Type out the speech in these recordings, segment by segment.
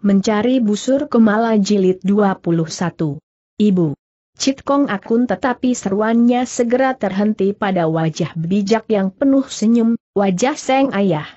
Mencari busur kemala jilid 21. Ibu. Citkong akun tetapi seruannya segera terhenti pada wajah bijak yang penuh senyum, wajah seng ayah.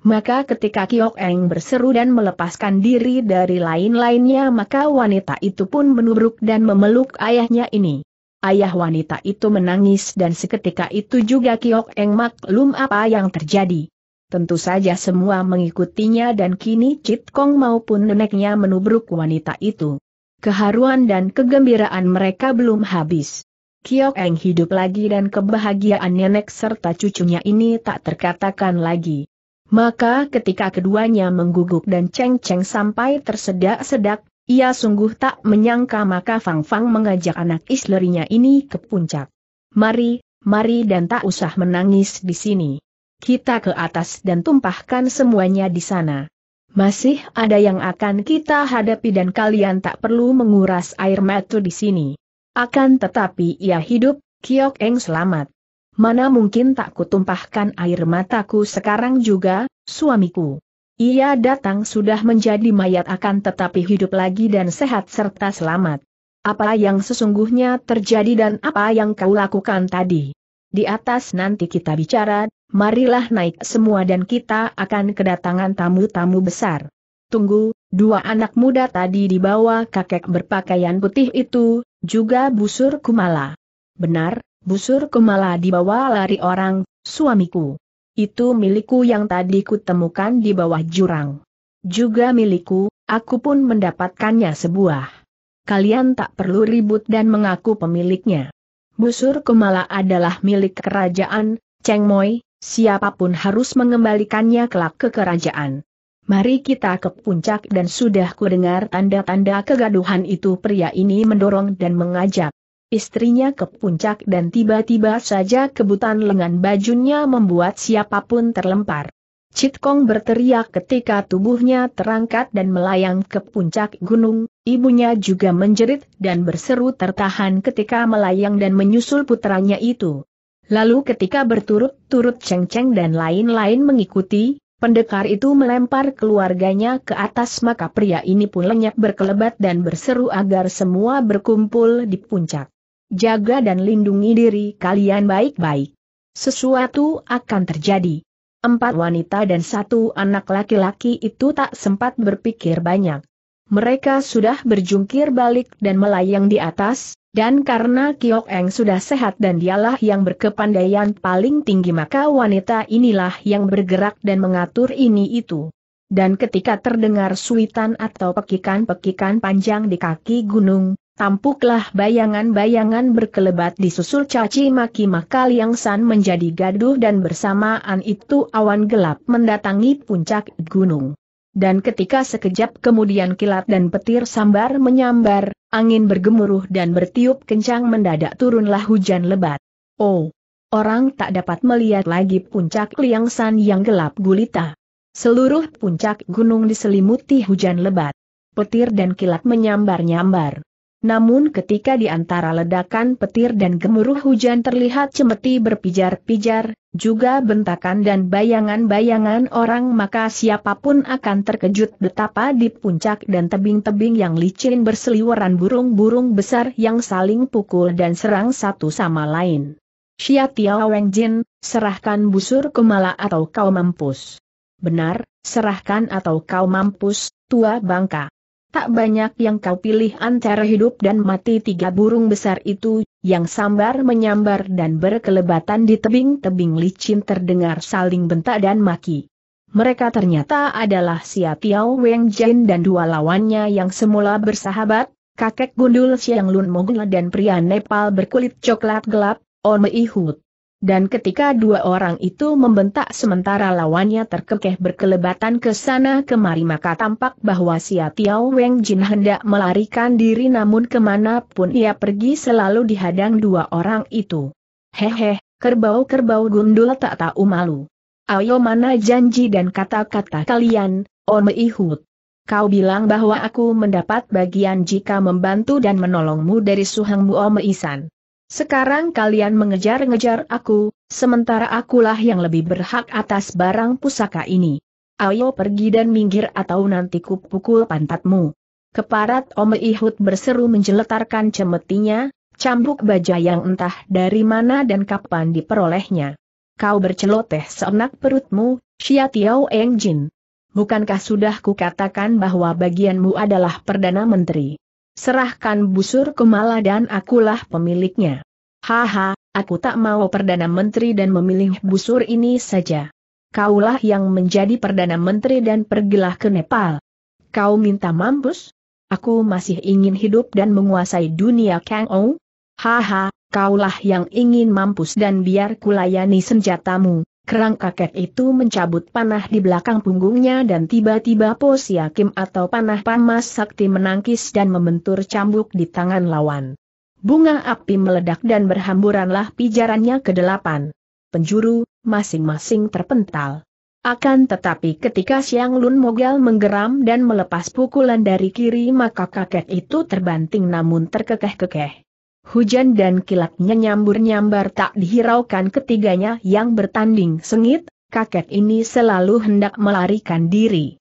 Maka ketika Kiok Eng berseru dan melepaskan diri dari lain-lainnya maka wanita itu pun menubruk dan memeluk ayahnya ini. Ayah wanita itu menangis dan seketika itu juga Kiok Eng maklum apa yang terjadi. Tentu saja semua mengikutinya dan kini Cit Kong maupun neneknya menubruk wanita itu. Keharuan dan kegembiraan mereka belum habis. Kiok Eng hidup lagi dan kebahagiaan nenek serta cucunya ini tak terkatakan lagi. Maka ketika keduanya mengguguk dan ceng-ceng sampai tersedak-sedak, ia sungguh tak menyangka maka Fang Fang mengajak anak islerinya ini ke puncak. Mari, mari dan tak usah menangis di sini. Kita ke atas dan tumpahkan semuanya di sana. Masih ada yang akan kita hadapi dan kalian tak perlu menguras air mata di sini. Akan tetapi ia ya hidup, Kiok Eng selamat. Mana mungkin tak kutumpahkan air mataku sekarang juga, suamiku. Ia datang sudah menjadi mayat akan tetapi hidup lagi dan sehat serta selamat. Apa yang sesungguhnya terjadi dan apa yang kau lakukan tadi? di atas nanti kita bicara, marilah naik semua dan kita akan kedatangan tamu-tamu besar. Tunggu, dua anak muda tadi dibawa kakek berpakaian putih itu, juga busur kumala. Benar, busur kumala dibawa lari orang, suamiku. Itu milikku yang tadi kutemukan di bawah jurang. Juga milikku, aku pun mendapatkannya sebuah. Kalian tak perlu ribut dan mengaku pemiliknya busur Kemala adalah milik kerajaan, Cheng Moi, siapapun harus mengembalikannya kelak ke kerajaan. Mari kita ke puncak dan sudah kudengar tanda-tanda kegaduhan itu pria ini mendorong dan mengajak istrinya ke puncak dan tiba-tiba saja kebutan lengan bajunya membuat siapapun terlempar. Chit Kong berteriak ketika tubuhnya terangkat dan melayang ke puncak gunung, ibunya juga menjerit dan berseru tertahan ketika melayang dan menyusul putranya itu. Lalu ketika berturut-turut Cheng Cheng dan lain-lain mengikuti, pendekar itu melempar keluarganya ke atas maka pria ini pun lenyap berkelebat dan berseru agar semua berkumpul di puncak. Jaga dan lindungi diri kalian baik-baik. Sesuatu akan terjadi. Empat wanita dan satu anak laki-laki itu tak sempat berpikir banyak. Mereka sudah berjungkir balik dan melayang di atas, dan karena Kiok Eng sudah sehat dan dialah yang berkepandaian paling tinggi maka wanita inilah yang bergerak dan mengatur ini itu. Dan ketika terdengar suitan atau pekikan-pekikan panjang di kaki gunung, Tampuklah bayangan-bayangan berkelebat di susul caci maki maka Liang San menjadi gaduh dan bersamaan itu awan gelap mendatangi puncak gunung. Dan ketika sekejap kemudian kilat dan petir sambar menyambar, angin bergemuruh dan bertiup kencang mendadak turunlah hujan lebat. Oh! Orang tak dapat melihat lagi puncak Liang San yang gelap gulita. Seluruh puncak gunung diselimuti hujan lebat. Petir dan kilat menyambar-nyambar. Namun ketika di antara ledakan petir dan gemuruh hujan terlihat cemeti berpijar-pijar, juga bentakan dan bayangan-bayangan orang maka siapapun akan terkejut betapa di puncak dan tebing-tebing yang licin berseliweran burung-burung besar yang saling pukul dan serang satu sama lain. Xia Tiao Weng Jin, serahkan busur kemala atau kau mampus. Benar, serahkan atau kau mampus, tua bangka. Tak banyak yang kau pilih antara hidup dan mati tiga burung besar itu, yang sambar menyambar dan berkelebatan di tebing-tebing licin terdengar saling bentak dan maki. Mereka ternyata adalah Siatiao, Tiao Weng Jin dan dua lawannya yang semula bersahabat, kakek gundul Siang Lun Mogul dan pria Nepal berkulit coklat gelap, Ome Ihut. Dan ketika dua orang itu membentak sementara lawannya terkekeh berkelebatan ke sana kemari maka tampak bahwa Sia Tiao Weng Jin hendak melarikan diri namun kemanapun ia pergi selalu dihadang dua orang itu. Hehe, kerbau-kerbau gundul tak tahu malu. Ayo mana janji dan kata-kata kalian, ihut. Kau bilang bahwa aku mendapat bagian jika membantu dan menolongmu dari suhangmu isan. Sekarang kalian mengejar-ngejar aku, sementara akulah yang lebih berhak atas barang pusaka ini. Ayo pergi dan minggir atau nanti kupukul pantatmu. Keparat Ome Ihud berseru menjeletarkan cemetinya, cambuk baja yang entah dari mana dan kapan diperolehnya. Kau berceloteh seenak perutmu, Xia Tiao Eng Jin. Bukankah sudah kukatakan bahwa bagianmu adalah Perdana Menteri? Serahkan busur kemala dan akulah pemiliknya. Haha, aku tak mau Perdana Menteri dan memilih busur ini saja. Kaulah yang menjadi Perdana Menteri dan pergilah ke Nepal. Kau minta mampus? Aku masih ingin hidup dan menguasai dunia Kang Ou? Haha, kaulah yang ingin mampus dan biar kulayani senjatamu. Kerang kakek itu mencabut panah di belakang punggungnya dan tiba-tiba Kim atau panah panas sakti menangkis dan membentur cambuk di tangan lawan. Bunga api meledak dan berhamburanlah pijarannya ke delapan. Penjuru, masing-masing terpental. Akan tetapi ketika Siang Lun Mogal menggeram dan melepas pukulan dari kiri maka kakek itu terbanting namun terkekeh-kekeh. Hujan dan kilatnya nyambur-nyambar tak dihiraukan ketiganya yang bertanding sengit, kakek ini selalu hendak melarikan diri.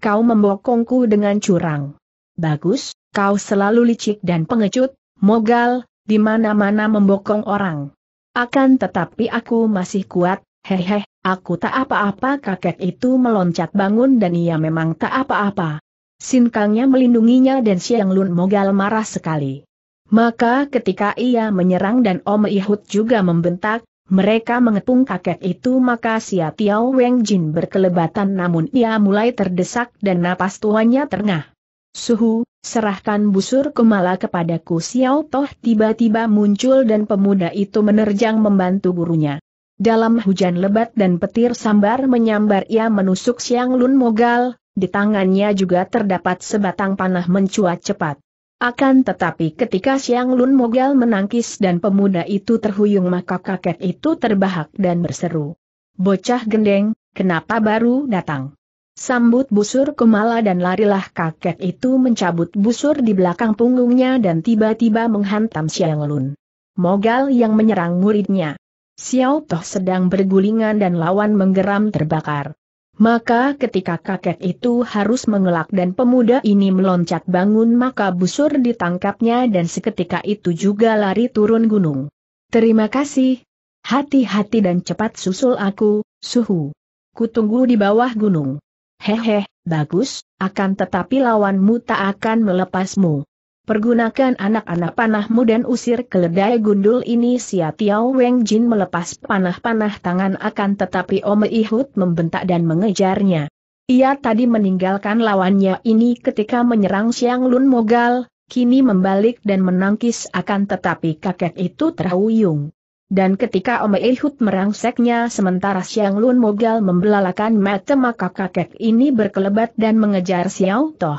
Kau membokongku dengan curang. Bagus, kau selalu licik dan pengecut, mogal, di mana-mana membokong orang. Akan tetapi aku masih kuat, hehe, aku tak apa-apa kakek itu meloncat bangun dan ia memang tak apa-apa. Sinkangnya melindunginya dan Siang Lun mogal marah sekali. Maka ketika ia menyerang dan Om Ihut juga membentak, mereka mengepung kakek itu maka Sia Tiao Weng Jin berkelebatan namun ia mulai terdesak dan napas tuannya terengah. Suhu, serahkan busur kemala kepadaku Xiao Toh tiba-tiba muncul dan pemuda itu menerjang membantu gurunya. Dalam hujan lebat dan petir sambar menyambar ia menusuk Siang Lun Mogal, di tangannya juga terdapat sebatang panah mencuat cepat. Akan tetapi ketika Siang Lun Mogal menangkis dan pemuda itu terhuyung maka kakek itu terbahak dan berseru. Bocah gendeng, kenapa baru datang? Sambut busur kemala dan larilah kakek itu mencabut busur di belakang punggungnya dan tiba-tiba menghantam Siang Lun. Mogal yang menyerang muridnya. Xiao Toh sedang bergulingan dan lawan menggeram terbakar. Maka ketika kakek itu harus mengelak dan pemuda ini meloncat bangun maka busur ditangkapnya dan seketika itu juga lari turun gunung. Terima kasih. Hati-hati dan cepat susul aku, suhu. Kutunggu di bawah gunung. Hehe, bagus, akan tetapi lawanmu tak akan melepasmu. Pergunakan anak-anak panahmu dan usir keledai gundul ini Sia Tiao Weng Jin melepas panah-panah tangan akan tetapi Ome Ihut membentak dan mengejarnya. Ia tadi meninggalkan lawannya ini ketika menyerang Siang Lun Mogal, kini membalik dan menangkis akan tetapi kakek itu terhuyung. Dan ketika Ome Ihut merangseknya sementara Siang Lun Mogal membelalakan mata maka kakek ini berkelebat dan mengejar Xiao Toh.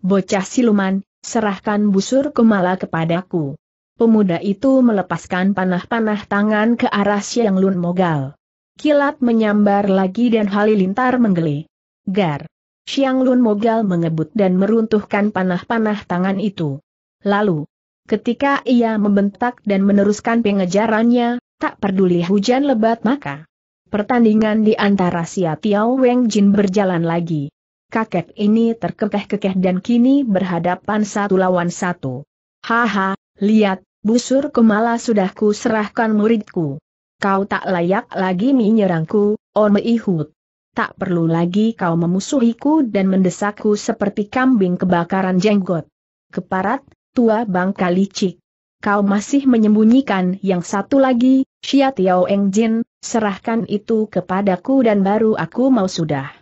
Bocah siluman, Serahkan busur kumala kepadaku. Pemuda itu melepaskan panah-panah tangan ke arah Siang Lun Mogal. Kilat menyambar lagi dan halilintar menggele. Gar. Siang Lun Mogal mengebut dan meruntuhkan panah-panah tangan itu. Lalu, ketika ia membentak dan meneruskan pengejarannya, tak peduli hujan lebat maka pertandingan di antara Sia Tiao Weng Jin berjalan lagi kakek ini terkekeh-kekeh dan kini berhadapan satu lawan satu. Haha, lihat, busur kemala sudah ku serahkan muridku. Kau tak layak lagi menyerangku, Ihud. Tak perlu lagi kau memusuhiku dan mendesakku seperti kambing kebakaran jenggot. Keparat, tua bangka licik. Kau masih menyembunyikan yang satu lagi, Xia Tiao Eng Jin, serahkan itu kepadaku dan baru aku mau sudah.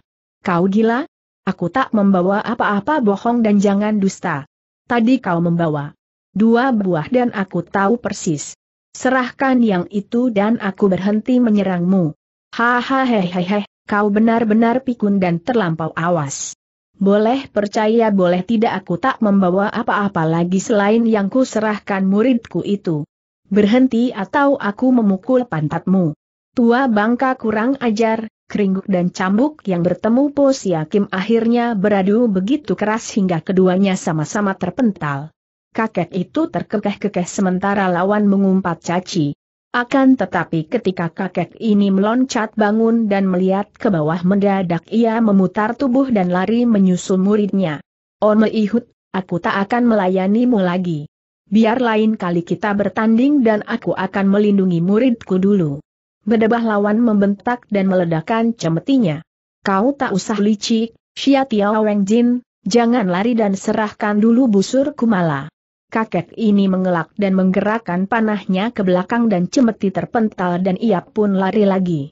Kau gila? Aku tak membawa apa-apa bohong dan jangan dusta. Tadi kau membawa dua buah dan aku tahu persis. Serahkan yang itu dan aku berhenti menyerangmu. Hahaha, kau benar-benar pikun dan terlampau awas. Boleh percaya boleh tidak aku tak membawa apa-apa lagi selain yang ku serahkan muridku itu. Berhenti atau aku memukul pantatmu. Tua bangka kurang ajar, keringguk dan cambuk yang bertemu Po Siakim akhirnya beradu begitu keras hingga keduanya sama-sama terpental. Kakek itu terkekeh-kekeh sementara lawan mengumpat caci. Akan tetapi ketika kakek ini meloncat bangun dan melihat ke bawah mendadak ia memutar tubuh dan lari menyusul muridnya. Oh Meihut, aku tak akan melayanimu lagi. Biar lain kali kita bertanding dan aku akan melindungi muridku dulu. Bedebah lawan membentak dan meledakkan cemetinya. Kau tak usah licik, Xia Tiao Weng Jin, jangan lari dan serahkan dulu busur kumala. Kakek ini mengelak dan menggerakkan panahnya ke belakang dan cemeti terpental dan ia pun lari lagi.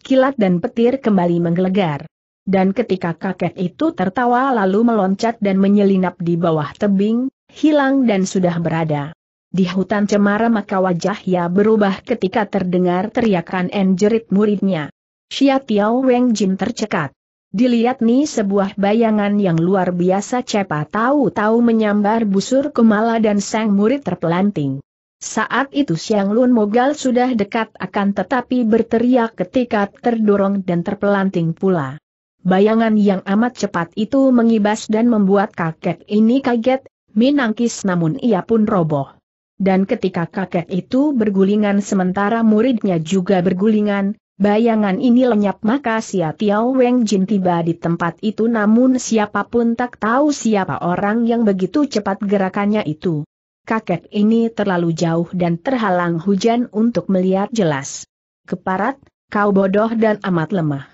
Kilat dan petir kembali menggelegar. Dan ketika kakek itu tertawa lalu meloncat dan menyelinap di bawah tebing, hilang dan sudah berada di hutan cemara maka wajahnya berubah ketika terdengar teriakan enjerit muridnya. Xia Tiao Weng Jin tercekat. Dilihat nih sebuah bayangan yang luar biasa cepat tahu-tahu menyambar busur kemala dan sang murid terpelanting. Saat itu Siang Lun Mogal sudah dekat akan tetapi berteriak ketika terdorong dan terpelanting pula. Bayangan yang amat cepat itu mengibas dan membuat kakek ini kaget, minangkis namun ia pun roboh. Dan ketika kakek itu bergulingan sementara muridnya juga bergulingan, bayangan ini lenyap maka Sia Tiao Weng Jin tiba di tempat itu namun siapapun tak tahu siapa orang yang begitu cepat gerakannya itu. Kakek ini terlalu jauh dan terhalang hujan untuk melihat jelas. Keparat, kau bodoh dan amat lemah.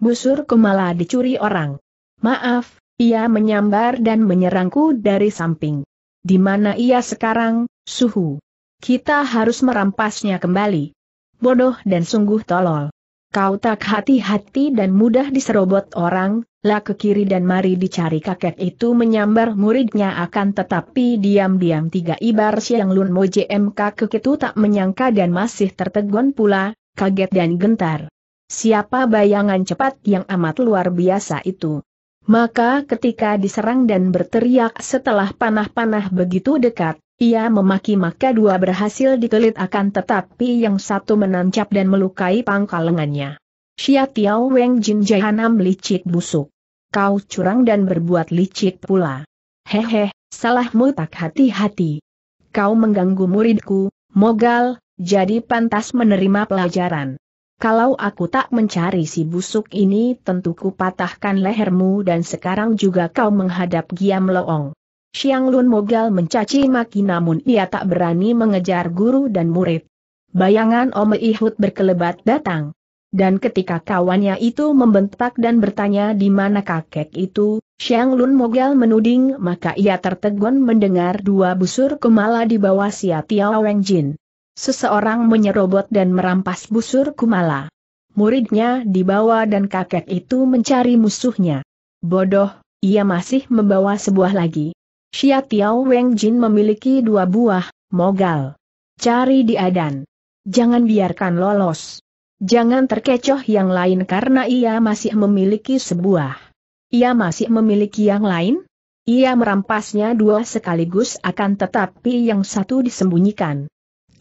Busur kumala dicuri orang. Maaf, ia menyambar dan menyerangku dari samping. Di mana ia sekarang, suhu? Kita harus merampasnya kembali. Bodoh dan sungguh tolol. Kau tak hati-hati dan mudah diserobot orang, lah ke kiri dan mari dicari kakek itu menyambar muridnya akan tetapi diam-diam tiga ibar siang Lun Mo JMK itu tak menyangka dan masih tertegun pula, kaget dan gentar. Siapa bayangan cepat yang amat luar biasa itu? Maka ketika diserang dan berteriak setelah panah-panah begitu dekat, ia memaki maka dua berhasil dikelit akan tetapi yang satu menancap dan melukai pangkal lengannya. Xia Tiao Weng Jin Jahanam licik busuk. Kau curang dan berbuat licik pula. Hehe, salahmu tak hati-hati. Kau mengganggu muridku, mogal, jadi pantas menerima pelajaran. Kalau aku tak mencari si busuk ini tentu ku patahkan lehermu dan sekarang juga kau menghadap Giam Loong. Xiang Lun Mogal mencaci maki namun ia tak berani mengejar guru dan murid. Bayangan Ome Ihud berkelebat datang. Dan ketika kawannya itu membentak dan bertanya di mana kakek itu, Xiang Lun Mogal menuding maka ia tertegun mendengar dua busur kemala di bawah Sia Tiao Jin. Seseorang menyerobot dan merampas busur Kumala. Muridnya dibawa dan kakek itu mencari musuhnya. Bodoh, ia masih membawa sebuah lagi. Xia Tiao Weng Jin memiliki dua buah, mogal. Cari di Adan. jangan biarkan lolos. Jangan terkecoh yang lain karena ia masih memiliki sebuah. Ia masih memiliki yang lain? Ia merampasnya dua sekaligus akan tetapi yang satu disembunyikan.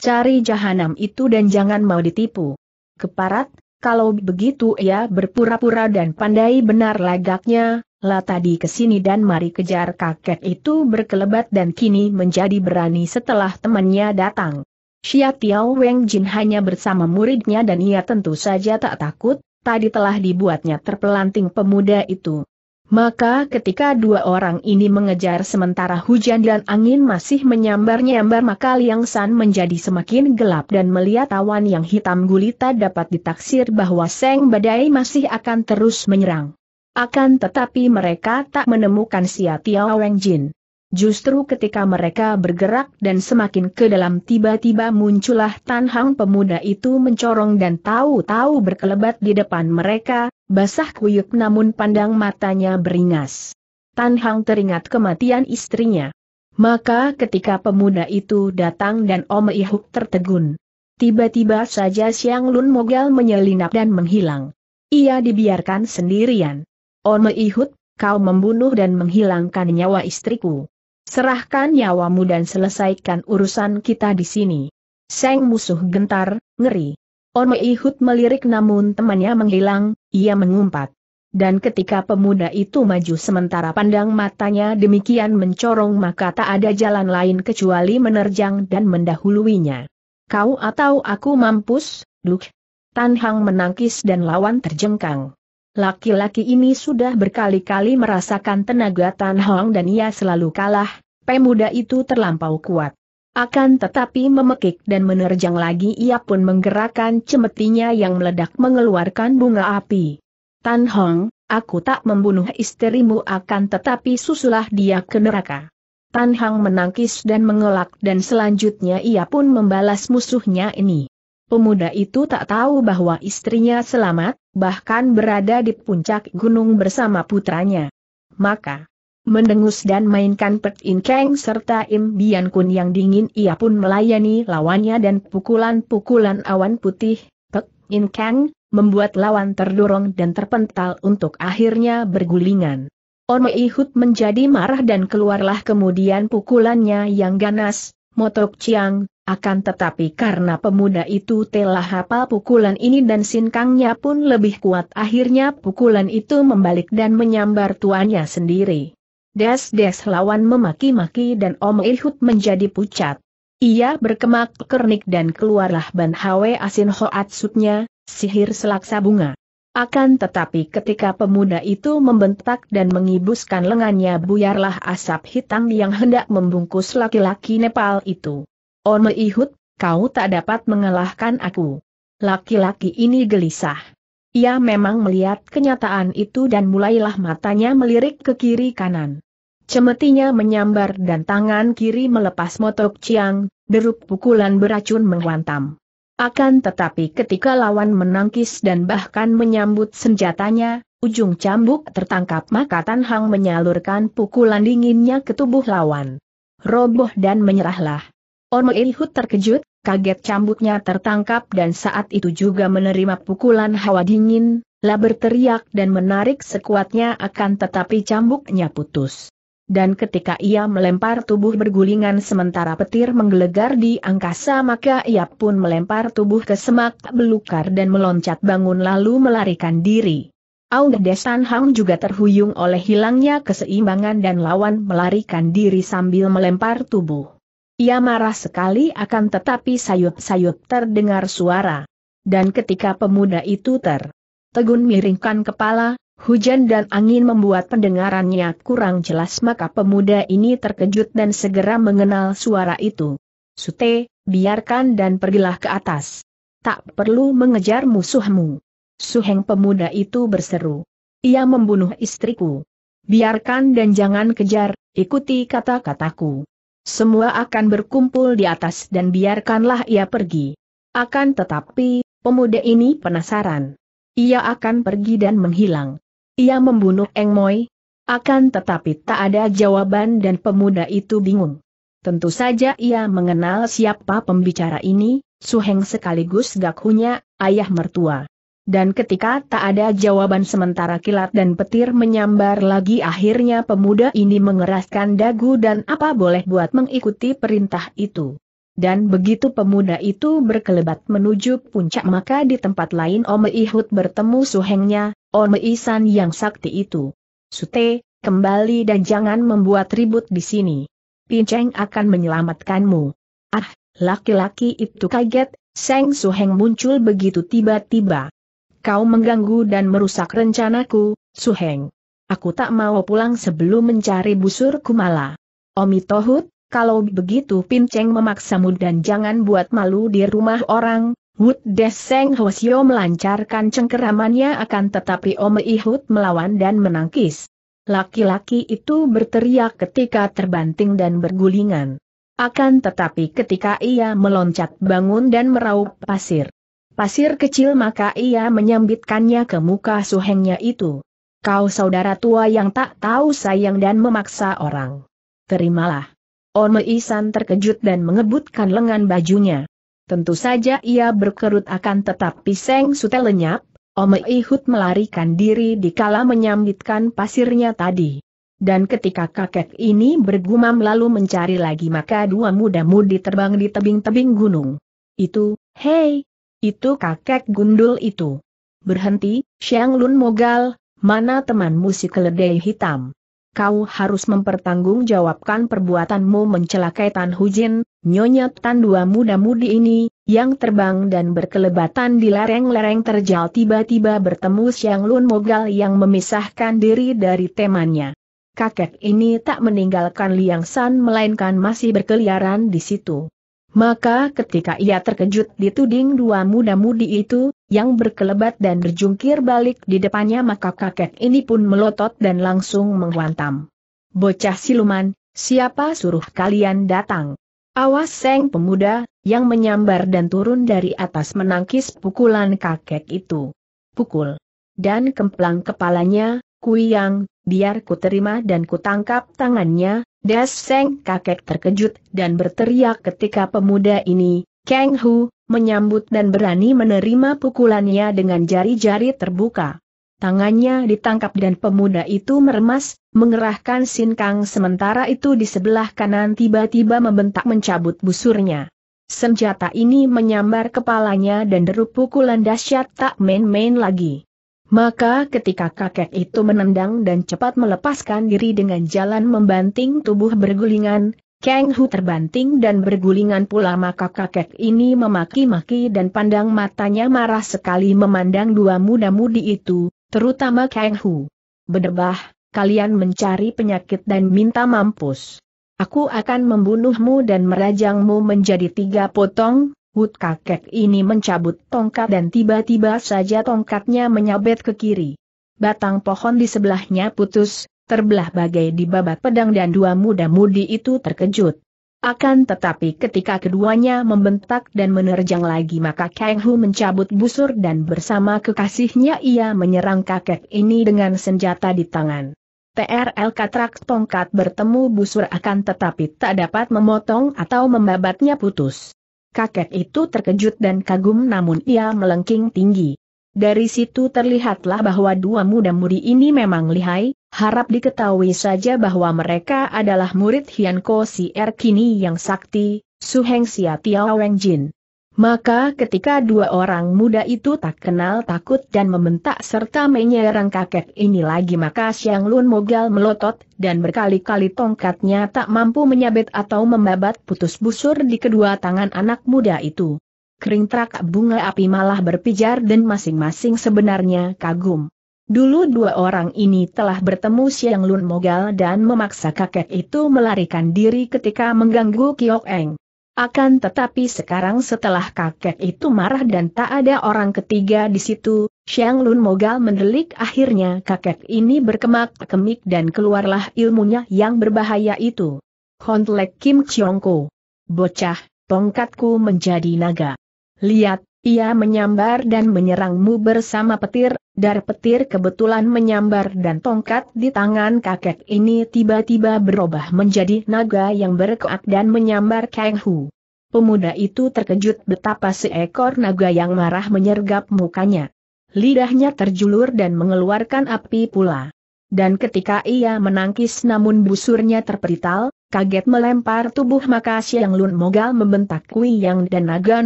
Cari jahanam itu dan jangan mau ditipu. Keparat, kalau begitu ia berpura-pura dan pandai benar lagaknya, lah tadi kesini dan mari kejar kakek itu berkelebat dan kini menjadi berani setelah temannya datang. Xia Tiao Weng Jin hanya bersama muridnya dan ia tentu saja tak takut, tadi telah dibuatnya terpelanting pemuda itu. Maka ketika dua orang ini mengejar sementara hujan dan angin masih menyambar-nyambar maka Liang San menjadi semakin gelap dan melihat awan yang hitam gulita dapat ditaksir bahwa Seng Badai masih akan terus menyerang. Akan tetapi mereka tak menemukan Sia Tiao Weng Jin. Justru ketika mereka bergerak dan semakin ke dalam tiba-tiba muncullah Tan Hang pemuda itu mencorong dan tahu-tahu berkelebat di depan mereka, Basah kuyuk namun pandang matanya beringas. Tan Hang teringat kematian istrinya. Maka ketika pemuda itu datang dan Om Ihuk tertegun. Tiba-tiba saja Siang Lun Mogal menyelinap dan menghilang. Ia dibiarkan sendirian. Om Ihuk, kau membunuh dan menghilangkan nyawa istriku. Serahkan nyawamu dan selesaikan urusan kita di sini. Seng musuh gentar, ngeri. Ormei Hud melirik namun temannya menghilang, ia mengumpat. Dan ketika pemuda itu maju sementara pandang matanya demikian mencorong maka tak ada jalan lain kecuali menerjang dan mendahuluinya. Kau atau aku mampus, Duk. Tan Hang menangkis dan lawan terjengkang. Laki-laki ini sudah berkali-kali merasakan tenaga Tan Hang dan ia selalu kalah, pemuda itu terlampau kuat. Akan tetapi memekik dan menerjang lagi ia pun menggerakkan cemetinya yang meledak mengeluarkan bunga api. Tan Hong, aku tak membunuh istrimu akan tetapi susulah dia ke neraka. Tan Hong menangkis dan mengelak dan selanjutnya ia pun membalas musuhnya ini. Pemuda itu tak tahu bahwa istrinya selamat, bahkan berada di puncak gunung bersama putranya. Maka, mendengus dan mainkan Pek In Kang serta Im Bian Kun yang dingin ia pun melayani lawannya dan pukulan-pukulan awan putih, Pek In Kang, membuat lawan terdorong dan terpental untuk akhirnya bergulingan. Orme oh Hut menjadi marah dan keluarlah kemudian pukulannya yang ganas, motok Chiang, akan tetapi karena pemuda itu telah hafal pukulan ini dan sin Kangnya pun lebih kuat akhirnya pukulan itu membalik dan menyambar tuannya sendiri. Des-des lawan memaki-maki dan Om Ihut menjadi pucat. Ia berkemak kernik dan keluarlah Ban Hwe Asin Hoat Sutnya, sihir selaksa bunga. Akan tetapi ketika pemuda itu membentak dan mengibuskan lengannya buyarlah asap hitam yang hendak membungkus laki-laki Nepal itu. Om Ihut, kau tak dapat mengalahkan aku. Laki-laki ini gelisah. Ia memang melihat kenyataan itu dan mulailah matanya melirik ke kiri kanan. Cemetinya menyambar dan tangan kiri melepas motok ciang, derup pukulan beracun menghantam. Akan tetapi ketika lawan menangkis dan bahkan menyambut senjatanya, ujung cambuk tertangkap maka Tan Hang menyalurkan pukulan dinginnya ke tubuh lawan. Roboh dan menyerahlah. Ormo Ilhut terkejut, kaget cambuknya tertangkap dan saat itu juga menerima pukulan hawa dingin, lah berteriak dan menarik sekuatnya akan tetapi cambuknya putus dan ketika ia melempar tubuh bergulingan sementara petir menggelegar di angkasa maka ia pun melempar tubuh ke semak belukar dan meloncat bangun lalu melarikan diri. Aung Desan Hang juga terhuyung oleh hilangnya keseimbangan dan lawan melarikan diri sambil melempar tubuh. Ia marah sekali akan tetapi sayup-sayup terdengar suara. Dan ketika pemuda itu ter tegun miringkan kepala, Hujan dan angin membuat pendengarannya kurang jelas maka pemuda ini terkejut dan segera mengenal suara itu. Sute, biarkan dan pergilah ke atas. Tak perlu mengejar musuhmu. Suheng pemuda itu berseru. Ia membunuh istriku. Biarkan dan jangan kejar, ikuti kata-kataku. Semua akan berkumpul di atas dan biarkanlah ia pergi. Akan tetapi, pemuda ini penasaran. Ia akan pergi dan menghilang. Ia membunuh Eng Moi? Akan tetapi tak ada jawaban dan pemuda itu bingung. Tentu saja ia mengenal siapa pembicara ini, Suheng sekaligus Gakhunya, ayah mertua. Dan ketika tak ada jawaban sementara kilat dan petir menyambar lagi akhirnya pemuda ini mengeraskan dagu dan apa boleh buat mengikuti perintah itu. Dan begitu pemuda itu berkelebat menuju puncak maka di tempat lain Ome Ihud bertemu Suhengnya, Omeisan Isan yang sakti itu. Sute, kembali dan jangan membuat ribut di sini. Pinceng akan menyelamatkanmu. Ah, laki-laki itu kaget, Seng Suheng muncul begitu tiba-tiba. Kau mengganggu dan merusak rencanaku, Suheng. Aku tak mau pulang sebelum mencari busur kumala. Omi Tohut, kalau begitu Pinceng memaksamu dan jangan buat malu di rumah orang, Wood Deseng Hwasyo melancarkan cengkeramannya akan tetapi Ome Ihut melawan dan menangkis. Laki-laki itu berteriak ketika terbanting dan bergulingan. Akan tetapi ketika ia meloncat bangun dan meraup pasir. Pasir kecil maka ia menyambitkannya ke muka suhengnya itu. Kau saudara tua yang tak tahu sayang dan memaksa orang. Terimalah. Ome Isan terkejut dan mengebutkan lengan bajunya. Tentu saja ia berkerut akan tetap Seng Sute lenyap, Ome Ihut melarikan diri di kala menyambitkan pasirnya tadi. Dan ketika kakek ini bergumam lalu mencari lagi maka dua muda-mudi terbang di tebing-tebing gunung. Itu, hei, itu kakek gundul itu. Berhenti, Xiang Lun Mogal, mana temanmu si keledai hitam? kau harus mempertanggungjawabkan perbuatanmu mencelakai Tan Hujin, Nyonya Tan dua muda-mudi ini, yang terbang dan berkelebatan di lereng-lereng terjal tiba-tiba bertemu Siang Lun Mogal yang memisahkan diri dari temannya. Kakek ini tak meninggalkan Liang San melainkan masih berkeliaran di situ. Maka ketika ia terkejut dituding dua muda-mudi itu, yang berkelebat dan berjungkir balik di depannya maka kakek ini pun melotot dan langsung menghantam. Bocah siluman, siapa suruh kalian datang? Awas seng pemuda, yang menyambar dan turun dari atas menangkis pukulan kakek itu. Pukul. Dan kemplang kepalanya, kuyang, biar ku terima dan ku tangkap tangannya, Deseng Seng kakek terkejut dan berteriak ketika pemuda ini, Kang Hu, menyambut dan berani menerima pukulannya dengan jari-jari terbuka. Tangannya ditangkap dan pemuda itu meremas, mengerahkan Sin Kang sementara itu di sebelah kanan tiba-tiba membentak mencabut busurnya. Senjata ini menyambar kepalanya dan deru pukulan dahsyat tak main-main lagi. Maka ketika kakek itu menendang dan cepat melepaskan diri dengan jalan membanting tubuh bergulingan, Kang Hu terbanting dan bergulingan pula maka kakek ini memaki-maki dan pandang matanya marah sekali memandang dua muda-mudi itu, terutama Kang Hu. Bedebah, kalian mencari penyakit dan minta mampus. Aku akan membunuhmu dan merajangmu menjadi tiga potong, Wut kakek ini mencabut tongkat dan tiba-tiba saja tongkatnya menyabet ke kiri. Batang pohon di sebelahnya putus, terbelah bagai di dibabat pedang dan dua muda-mudi itu terkejut. Akan tetapi ketika keduanya membentak dan menerjang lagi maka Kang Hu mencabut busur dan bersama kekasihnya ia menyerang kakek ini dengan senjata di tangan. TRL Katrak tongkat bertemu busur akan tetapi tak dapat memotong atau membabatnya putus. Kakek itu terkejut dan kagum namun ia melengking tinggi. Dari situ terlihatlah bahwa dua muda muri ini memang lihai, harap diketahui saja bahwa mereka adalah murid Hian Ko Si Erkini yang sakti, Su Heng Sia Tiao Weng Jin. Maka ketika dua orang muda itu tak kenal takut dan membentak serta menyerang kakek ini lagi maka Siang Lun mogal melotot dan berkali-kali tongkatnya tak mampu menyabet atau membabat putus busur di kedua tangan anak muda itu. Kering trak bunga api malah berpijar dan masing-masing sebenarnya kagum. Dulu dua orang ini telah bertemu Siang Lun Mogal dan memaksa kakek itu melarikan diri ketika mengganggu Kiok Eng. Akan tetapi sekarang setelah kakek itu marah dan tak ada orang ketiga di situ, Xiang Lun Mogal mendelik akhirnya kakek ini berkemak-kemik dan keluarlah ilmunya yang berbahaya itu. Hontlek Kim Chiongko. Bocah, tongkatku menjadi naga. Lihat, ia menyambar dan menyerangmu bersama petir, dar petir kebetulan menyambar dan tongkat di tangan kakek ini tiba-tiba berubah menjadi naga yang berkoak dan menyambar Kang Hu. Pemuda itu terkejut betapa seekor naga yang marah menyergap mukanya. Lidahnya terjulur dan mengeluarkan api pula dan ketika ia menangkis namun busurnya terperital, kaget melempar tubuh maka Siang Lun Mogal membentak Kui Yang dan naga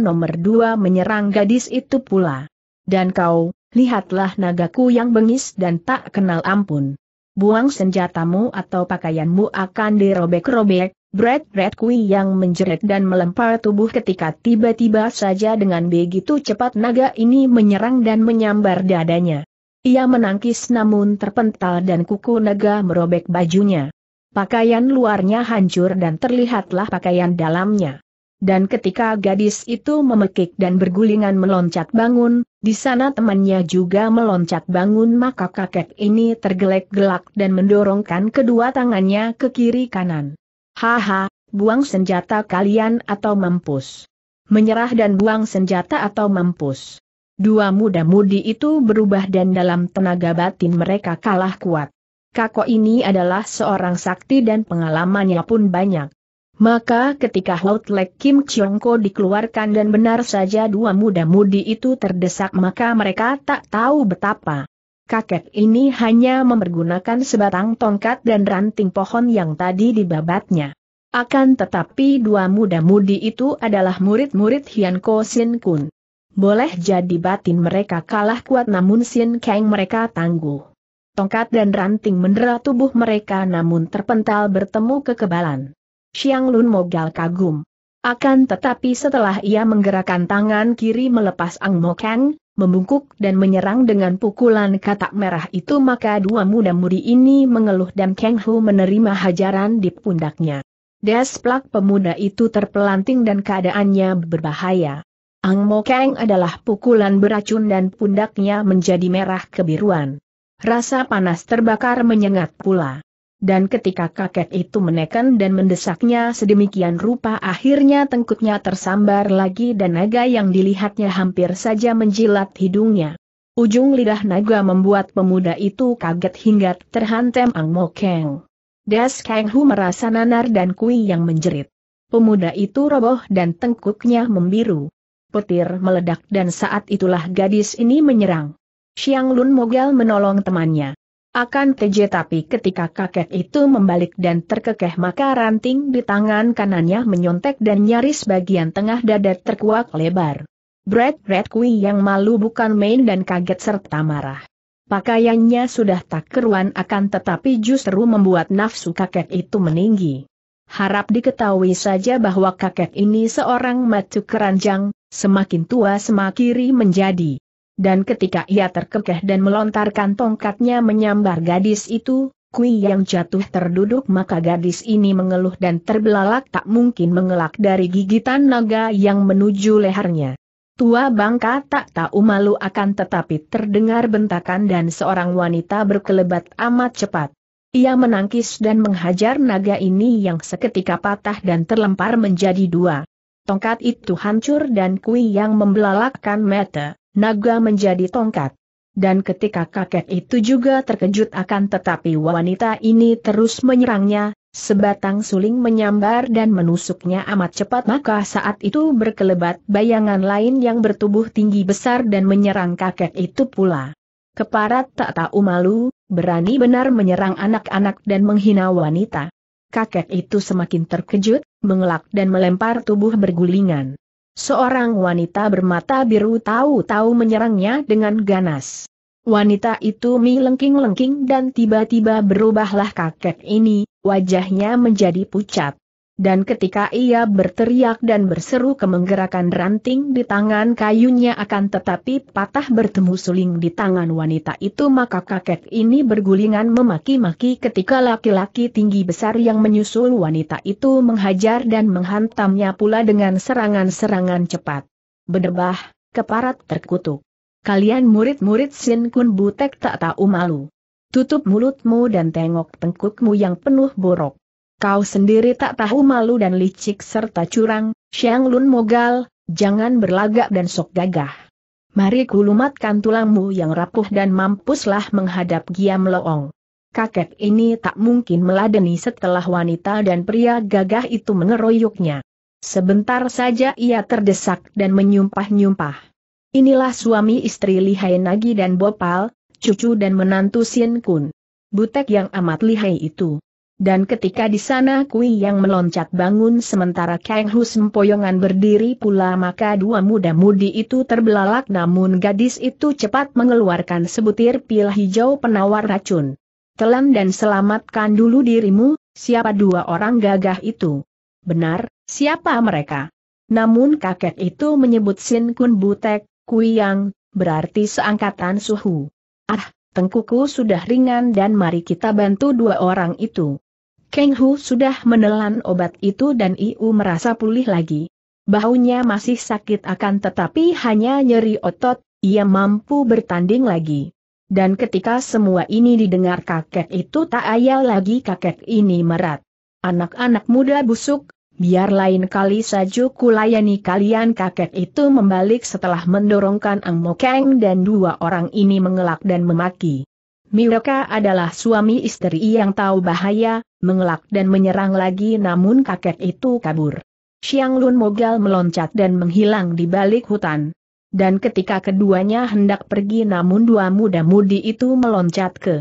nomor dua menyerang gadis itu pula. Dan kau, lihatlah nagaku yang bengis dan tak kenal ampun. Buang senjatamu atau pakaianmu akan dirobek-robek, Brad Brad Kui yang menjerit dan melempar tubuh ketika tiba-tiba saja dengan begitu cepat naga ini menyerang dan menyambar dadanya. Ia menangkis namun terpental dan kuku naga merobek bajunya. Pakaian luarnya hancur dan terlihatlah pakaian dalamnya. Dan ketika gadis itu memekik dan bergulingan meloncat bangun, di sana temannya juga meloncat bangun maka kakek ini tergelek-gelak dan mendorongkan kedua tangannya ke kiri kanan. Haha, buang senjata kalian atau mampus. Menyerah dan buang senjata atau mampus. Dua muda-mudi itu berubah dan dalam tenaga batin mereka kalah kuat. Kakak ini adalah seorang sakti dan pengalamannya pun banyak. Maka ketika Lek Kim Ko dikeluarkan dan benar saja dua muda-mudi itu terdesak maka mereka tak tahu betapa. Kakek ini hanya mempergunakan sebatang tongkat dan ranting pohon yang tadi dibabatnya. Akan tetapi dua muda-mudi itu adalah murid-murid Hian Ko Sin Kun boleh jadi batin mereka kalah kuat namun Sin Kang mereka tangguh. Tongkat dan ranting mendera tubuh mereka namun terpental bertemu kekebalan. Xiang Lun Mogal kagum. Akan tetapi setelah ia menggerakkan tangan kiri melepas Ang Mo Kang, membungkuk dan menyerang dengan pukulan katak merah itu maka dua muda-mudi ini mengeluh dan Kang Hu menerima hajaran di pundaknya. Desplak pemuda itu terpelanting dan keadaannya berbahaya. Ang Mo Kang adalah pukulan beracun dan pundaknya menjadi merah kebiruan. Rasa panas terbakar menyengat pula. Dan ketika kakek itu menekan dan mendesaknya sedemikian rupa akhirnya tengkuknya tersambar lagi dan naga yang dilihatnya hampir saja menjilat hidungnya. Ujung lidah naga membuat pemuda itu kaget hingga terhantam Ang Mo Kang. Das Kang Hu merasa nanar dan kui yang menjerit. Pemuda itu roboh dan tengkuknya membiru petir meledak dan saat itulah gadis ini menyerang. Xiang Lun mogel menolong temannya. Akan teje tapi ketika kakek itu membalik dan terkekeh maka ranting di tangan kanannya menyontek dan nyaris bagian tengah dada terkuak lebar. Brad Brad Kui yang malu bukan main dan kaget serta marah. Pakaiannya sudah tak keruan akan tetapi justru membuat nafsu kakek itu meninggi. Harap diketahui saja bahwa kakek ini seorang macu keranjang, Semakin tua semakin menjadi. Dan ketika ia terkekeh dan melontarkan tongkatnya menyambar gadis itu, Kui yang jatuh terduduk maka gadis ini mengeluh dan terbelalak tak mungkin mengelak dari gigitan naga yang menuju lehernya. Tua bangka tak tahu malu akan tetapi terdengar bentakan dan seorang wanita berkelebat amat cepat. Ia menangkis dan menghajar naga ini yang seketika patah dan terlempar menjadi dua. Tongkat itu hancur dan kui yang membelalakkan mata, naga menjadi tongkat. Dan ketika kakek itu juga terkejut akan tetapi wanita ini terus menyerangnya, sebatang suling menyambar dan menusuknya amat cepat maka saat itu berkelebat bayangan lain yang bertubuh tinggi besar dan menyerang kakek itu pula. Keparat tak tahu malu, berani benar menyerang anak-anak dan menghina wanita. Kakek itu semakin terkejut, mengelak dan melempar tubuh bergulingan. Seorang wanita bermata biru tahu-tahu menyerangnya dengan ganas. Wanita itu mi lengking lengking dan tiba-tiba berubahlah kakek ini, wajahnya menjadi pucat dan ketika ia berteriak dan berseru kemenggerakan ranting di tangan kayunya akan tetapi patah bertemu suling di tangan wanita itu maka kakek ini bergulingan memaki-maki ketika laki-laki tinggi besar yang menyusul wanita itu menghajar dan menghantamnya pula dengan serangan-serangan cepat. Bedebah, keparat terkutuk. Kalian murid-murid Sin Kun Butek tak tahu malu. Tutup mulutmu dan tengok tengkukmu yang penuh borok. Kau sendiri tak tahu malu dan licik serta curang, Xiang Lun Mogal, jangan berlagak dan sok gagah. Mari kulumatkan tulangmu yang rapuh dan mampuslah menghadap Giam Loong. Kakek ini tak mungkin meladeni setelah wanita dan pria gagah itu mengeroyoknya. Sebentar saja ia terdesak dan menyumpah-nyumpah. Inilah suami istri lihai Nagi dan Bopal, cucu dan menantu Sien Kun. Butek yang amat lihai itu. Dan ketika di sana Kui yang meloncat bangun sementara Kang Hu sempoyongan berdiri pula maka dua muda-mudi itu terbelalak namun gadis itu cepat mengeluarkan sebutir pil hijau penawar racun. Telan dan selamatkan dulu dirimu, siapa dua orang gagah itu? Benar, siapa mereka? Namun kakek itu menyebut Sin Kun Butek, Kui Yang, berarti seangkatan suhu. Ah, tengkuku sudah ringan dan mari kita bantu dua orang itu. Keng Hu sudah menelan obat itu dan Iu merasa pulih lagi. Bahunya masih sakit akan tetapi hanya nyeri otot, ia mampu bertanding lagi. Dan ketika semua ini didengar kakek itu tak ayal lagi kakek ini merat. Anak-anak muda busuk, biar lain kali saja kulayani kalian kakek itu membalik setelah mendorongkan Ang Mokeng dan dua orang ini mengelak dan memaki. Mereka adalah suami istri yang tahu bahaya, mengelak dan menyerang lagi namun kakek itu kabur. Xiang Lun Mogal meloncat dan menghilang di balik hutan. Dan ketika keduanya hendak pergi namun dua muda-mudi itu meloncat ke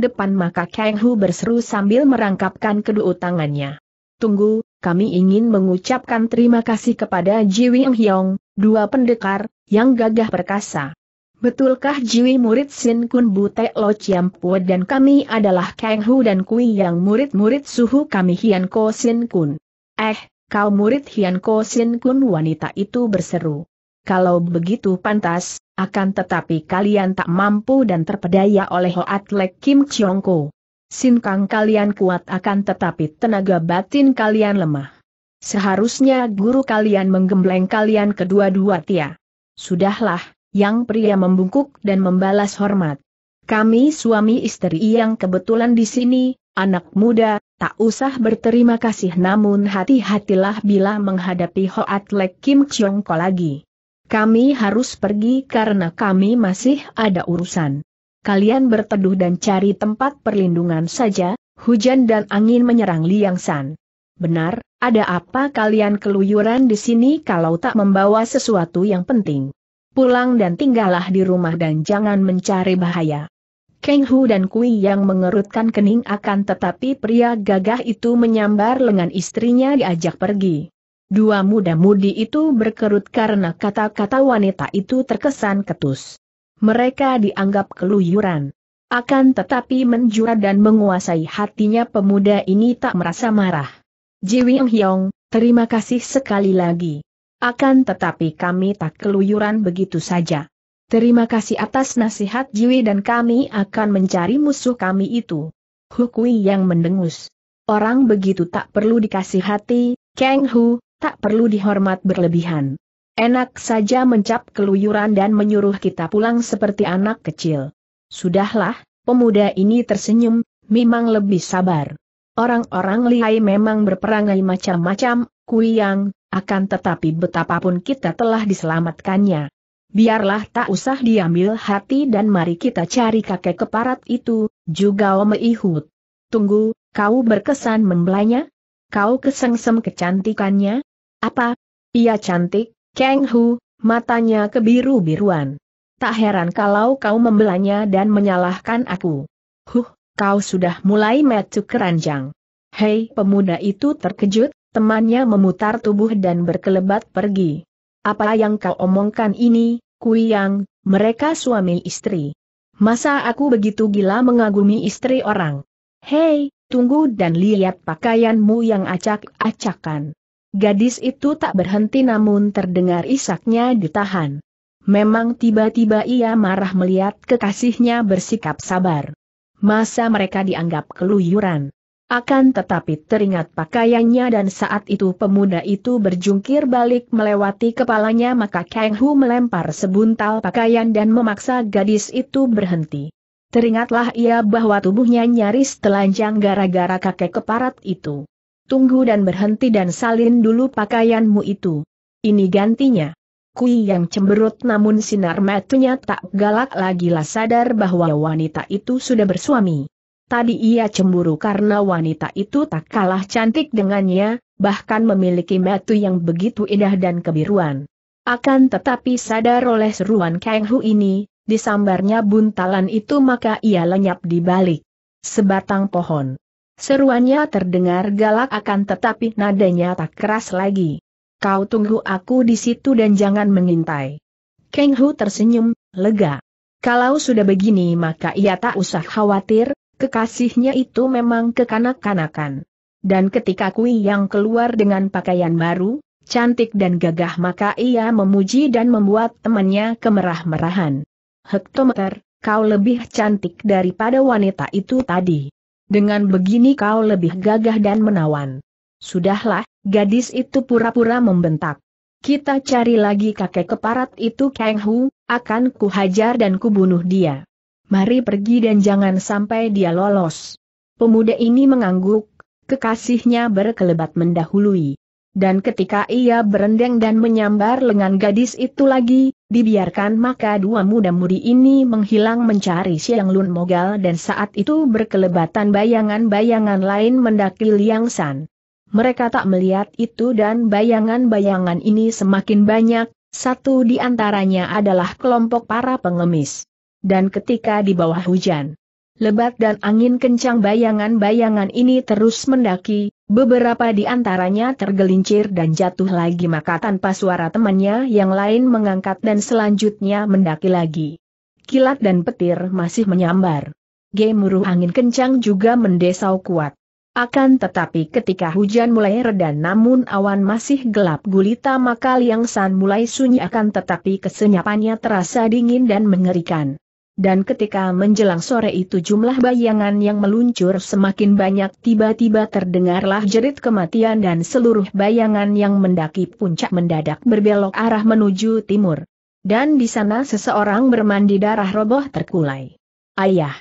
depan maka Kang Hu berseru sambil merangkapkan kedua tangannya. Tunggu, kami ingin mengucapkan terima kasih kepada Ji Wing Hyong, dua pendekar, yang gagah perkasa. Betulkah Jiwi murid Sin Kun Bute Lo Chiampu dan kami adalah Kang Hu dan Kui yang murid-murid suhu kami Hian Ko Sin Kun? Eh, kau murid Hian Ko Sin Kun wanita itu berseru. Kalau begitu pantas, akan tetapi kalian tak mampu dan terpedaya oleh Hoat Lek Kim Chiong Ko. Sin Kang kalian kuat akan tetapi tenaga batin kalian lemah. Seharusnya guru kalian menggembleng kalian kedua-dua tia. Sudahlah, yang pria membungkuk dan membalas hormat. Kami suami istri yang kebetulan di sini, anak muda, tak usah berterima kasih namun hati-hatilah bila menghadapi Hoat Lek Kim Chong Ko lagi. Kami harus pergi karena kami masih ada urusan. Kalian berteduh dan cari tempat perlindungan saja, hujan dan angin menyerang Liang San. Benar, ada apa kalian keluyuran di sini kalau tak membawa sesuatu yang penting? pulang dan tinggallah di rumah dan jangan mencari bahaya. Keng Hu dan Kui yang mengerutkan kening akan tetapi pria gagah itu menyambar lengan istrinya diajak pergi. Dua muda-mudi itu berkerut karena kata-kata wanita itu terkesan ketus. Mereka dianggap keluyuran. Akan tetapi menjura dan menguasai hatinya pemuda ini tak merasa marah. Ji Wing Hyong, terima kasih sekali lagi. Akan tetapi kami tak keluyuran begitu saja. Terima kasih atas nasihat Jiwi dan kami akan mencari musuh kami itu. Hukui yang mendengus. Orang begitu tak perlu dikasih hati, Kang Hu, tak perlu dihormat berlebihan. Enak saja mencap keluyuran dan menyuruh kita pulang seperti anak kecil. Sudahlah, pemuda ini tersenyum, memang lebih sabar. Orang-orang lihai memang berperangai macam-macam, Kuyang, akan tetapi betapapun kita telah diselamatkannya. Biarlah tak usah diambil hati dan mari kita cari kakek keparat itu, juga Ome Ihud. Tunggu, kau berkesan membelanya? Kau kesengsem kecantikannya? Apa? Ia cantik, Kang Hu, matanya kebiru-biruan. Tak heran kalau kau membelanya dan menyalahkan aku. Huh, kau sudah mulai metu keranjang. Hei pemuda itu terkejut, Temannya memutar tubuh dan berkelebat pergi. Apa yang kau omongkan ini, Kuyang, mereka suami istri. Masa aku begitu gila mengagumi istri orang? Hei, tunggu dan lihat pakaianmu yang acak-acakan. Gadis itu tak berhenti namun terdengar isaknya ditahan. Memang tiba-tiba ia marah melihat kekasihnya bersikap sabar. Masa mereka dianggap keluyuran. Akan tetapi teringat pakaiannya dan saat itu pemuda itu berjungkir balik melewati kepalanya maka Kang Hu melempar sebuntal pakaian dan memaksa gadis itu berhenti. Teringatlah ia bahwa tubuhnya nyaris telanjang gara-gara kakek keparat itu. Tunggu dan berhenti dan salin dulu pakaianmu itu. Ini gantinya. Kui yang cemberut namun sinar matanya tak galak lagi lah sadar bahwa wanita itu sudah bersuami. Tadi ia cemburu karena wanita itu tak kalah cantik dengannya, bahkan memiliki metu yang begitu indah dan kebiruan. Akan tetapi sadar oleh seruan Kang Hu ini, disambarnya buntalan itu maka ia lenyap di balik sebatang pohon. Seruannya terdengar galak akan tetapi nadanya tak keras lagi. Kau tunggu aku di situ dan jangan mengintai. Kang Hu tersenyum, lega. Kalau sudah begini maka ia tak usah khawatir, kekasihnya itu memang kekanak-kanakan. Dan ketika Kui yang keluar dengan pakaian baru, cantik dan gagah maka ia memuji dan membuat temannya kemerah-merahan. Hektometer, kau lebih cantik daripada wanita itu tadi. Dengan begini kau lebih gagah dan menawan. Sudahlah, gadis itu pura-pura membentak. Kita cari lagi kakek keparat itu Kang Hu, akan kuhajar dan kubunuh dia mari pergi dan jangan sampai dia lolos. Pemuda ini mengangguk, kekasihnya berkelebat mendahului. Dan ketika ia berendeng dan menyambar lengan gadis itu lagi, dibiarkan maka dua muda mudi ini menghilang mencari Siang Lun Mogal dan saat itu berkelebatan bayangan-bayangan lain mendaki Liang San. Mereka tak melihat itu dan bayangan-bayangan ini semakin banyak, satu di antaranya adalah kelompok para pengemis dan ketika di bawah hujan. Lebat dan angin kencang bayangan-bayangan ini terus mendaki, beberapa di antaranya tergelincir dan jatuh lagi maka tanpa suara temannya yang lain mengangkat dan selanjutnya mendaki lagi. Kilat dan petir masih menyambar. Gemuruh angin kencang juga mendesau kuat. Akan tetapi ketika hujan mulai reda namun awan masih gelap gulita maka liang san mulai sunyi akan tetapi kesenyapannya terasa dingin dan mengerikan dan ketika menjelang sore itu jumlah bayangan yang meluncur semakin banyak tiba-tiba terdengarlah jerit kematian dan seluruh bayangan yang mendaki puncak mendadak berbelok arah menuju timur. Dan di sana seseorang bermandi darah roboh terkulai. Ayah!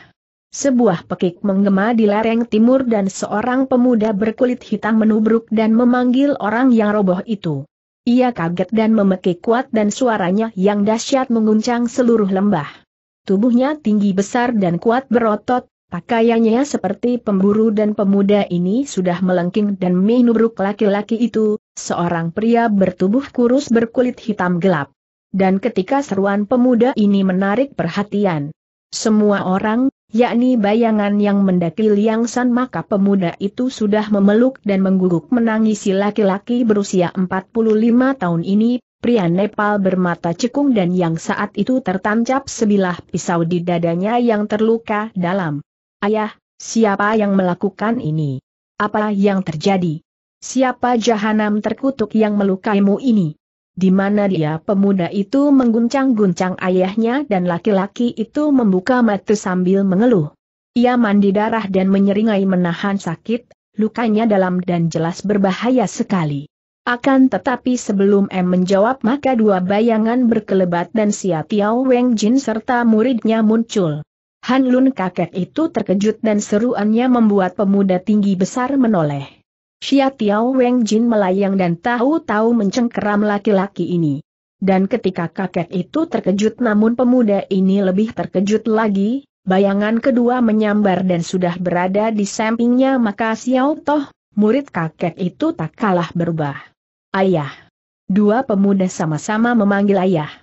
Sebuah pekik menggema di lereng timur dan seorang pemuda berkulit hitam menubruk dan memanggil orang yang roboh itu. Ia kaget dan memekik kuat dan suaranya yang dahsyat menguncang seluruh lembah. Tubuhnya tinggi besar dan kuat berotot, pakaiannya seperti pemburu dan pemuda ini sudah melengking dan menubruk laki-laki itu, seorang pria bertubuh kurus berkulit hitam gelap. Dan ketika seruan pemuda ini menarik perhatian, semua orang, yakni bayangan yang mendaki Liang San maka pemuda itu sudah memeluk dan mengguguk menangisi laki-laki berusia 45 tahun ini, pria Nepal bermata cekung dan yang saat itu tertancap sebilah pisau di dadanya yang terluka dalam. Ayah, siapa yang melakukan ini? Apa yang terjadi? Siapa jahanam terkutuk yang melukaimu ini? Di mana dia pemuda itu mengguncang-guncang ayahnya dan laki-laki itu membuka mata sambil mengeluh. Ia mandi darah dan menyeringai menahan sakit, lukanya dalam dan jelas berbahaya sekali. Akan tetapi sebelum M menjawab maka dua bayangan berkelebat dan sia Tiao Weng Jin serta muridnya muncul. Han Lun kakek itu terkejut dan seruannya membuat pemuda tinggi besar menoleh. Sia Tiao Weng Jin melayang dan tahu-tahu mencengkeram laki-laki ini. Dan ketika kakek itu terkejut namun pemuda ini lebih terkejut lagi, bayangan kedua menyambar dan sudah berada di sampingnya maka Xiao Toh, murid kakek itu tak kalah berubah. Ayah. Dua pemuda sama-sama memanggil ayah.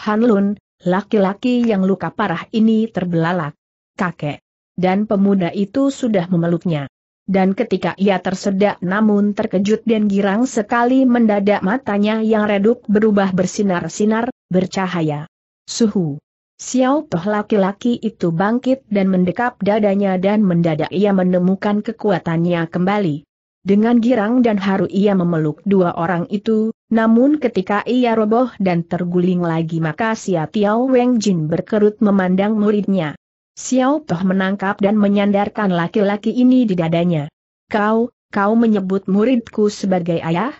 Han Lun, laki-laki yang luka parah ini terbelalak. Kakek. Dan pemuda itu sudah memeluknya. Dan ketika ia tersedak namun terkejut dan girang sekali mendadak matanya yang redup berubah bersinar-sinar, bercahaya. Suhu. Xiao Toh laki-laki itu bangkit dan mendekap dadanya dan mendadak ia menemukan kekuatannya kembali. Dengan girang dan haru ia memeluk dua orang itu, namun ketika ia roboh dan terguling lagi maka Xia Tiao Weng Jin berkerut memandang muridnya. Xiao Toh menangkap dan menyandarkan laki-laki ini di dadanya. Kau, kau menyebut muridku sebagai ayah?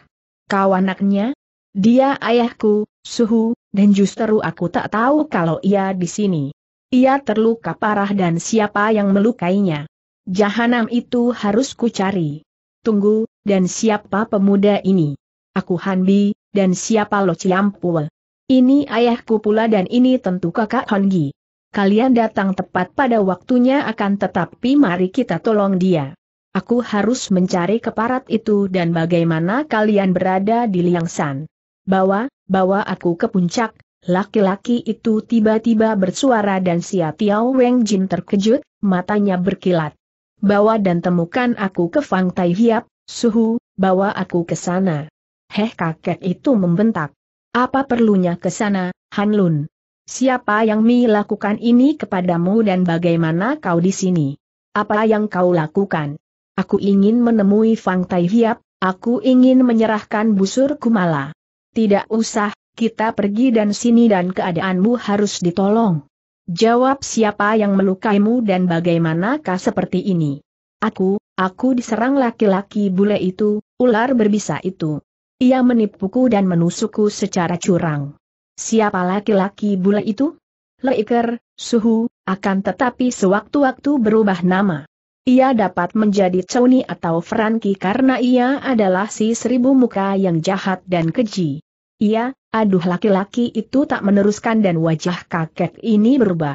Kau anaknya? Dia ayahku, suhu, dan justru aku tak tahu kalau ia di sini. Ia terluka parah dan siapa yang melukainya. Jahanam itu harus ku cari. Tunggu, dan siapa pemuda ini? Aku Hanbi, dan siapa Lo Ciampul? Ini ayahku pula dan ini tentu kakak Hongi. Kalian datang tepat pada waktunya akan tetapi mari kita tolong dia. Aku harus mencari keparat itu dan bagaimana kalian berada di Liangsan. Bawa, bawa aku ke puncak, laki-laki itu tiba-tiba bersuara dan siatiao Tiao Weng Jin terkejut, matanya berkilat bawa dan temukan aku ke Fang Tai Hiap, suhu, bawa aku ke sana. Heh kakek itu membentak. Apa perlunya ke sana, Han Lun? Siapa yang Mi lakukan ini kepadamu dan bagaimana kau di sini? Apa yang kau lakukan? Aku ingin menemui Fang Tai Hiap, aku ingin menyerahkan busur kumala. Tidak usah, kita pergi dan sini dan keadaanmu harus ditolong. Jawab siapa yang melukaimu dan bagaimanakah seperti ini? Aku, aku diserang laki-laki bule itu, ular berbisa itu. Ia menipuku dan menusukku secara curang. Siapa laki-laki bule itu? Leiker, suhu, akan tetapi sewaktu-waktu berubah nama. Ia dapat menjadi Choni atau Franky karena ia adalah si seribu muka yang jahat dan keji. Ia, Aduh laki-laki itu tak meneruskan dan wajah kakek ini berubah.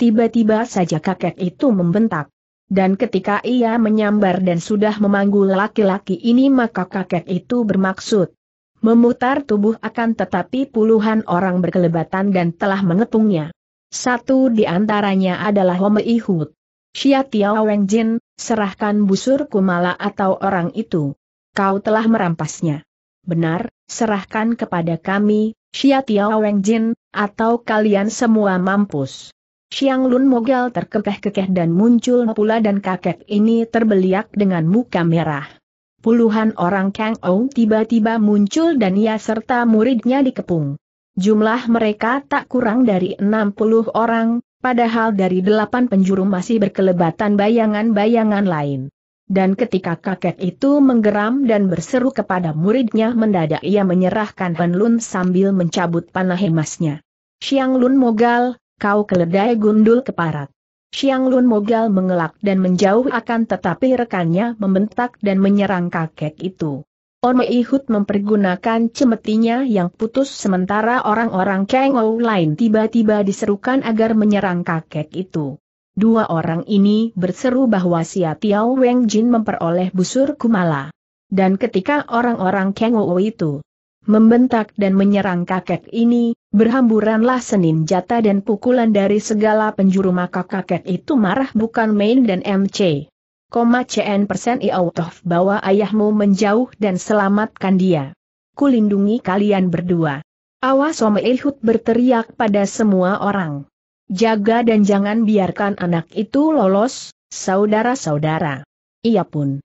Tiba-tiba saja kakek itu membentak. Dan ketika ia menyambar dan sudah memanggul laki-laki ini maka kakek itu bermaksud memutar tubuh akan tetapi puluhan orang berkelebatan dan telah mengepungnya. Satu di antaranya adalah Home Ihut. Xia Tiao Jin, serahkan busur kumala atau orang itu. Kau telah merampasnya benar, serahkan kepada kami, Xia Tiao Weng Jin, atau kalian semua mampus. Xiang Lun Mogel terkekeh-kekeh dan muncul pula dan kakek ini terbeliak dengan muka merah. Puluhan orang Kang Ou tiba-tiba muncul dan ia serta muridnya dikepung. Jumlah mereka tak kurang dari 60 orang, padahal dari delapan penjuru masih berkelebatan bayangan-bayangan lain. Dan ketika kakek itu menggeram dan berseru kepada muridnya mendadak ia menyerahkan Lun sambil mencabut panah emasnya. Siang Lun Mogal, kau keledai gundul keparat. Siang Lun Mogal mengelak dan menjauh akan tetapi rekannya membentak dan menyerang kakek itu. Orme Ihut mempergunakan cemetinya yang putus sementara orang-orang Kengou lain tiba-tiba diserukan agar menyerang kakek itu. Dua orang ini berseru bahwa Sia Tiao Weng Jin memperoleh busur kumala. Dan ketika orang-orang Kang itu membentak dan menyerang kakek ini, berhamburanlah Senin jata dan pukulan dari segala penjuru maka kakek itu marah bukan main dan MC. Koma CN persen Iautof bawa ayahmu menjauh dan selamatkan dia. Kulindungi kalian berdua. Awas Om Ilhut berteriak pada semua orang. Jaga dan jangan biarkan anak itu lolos, saudara-saudara. Ia pun.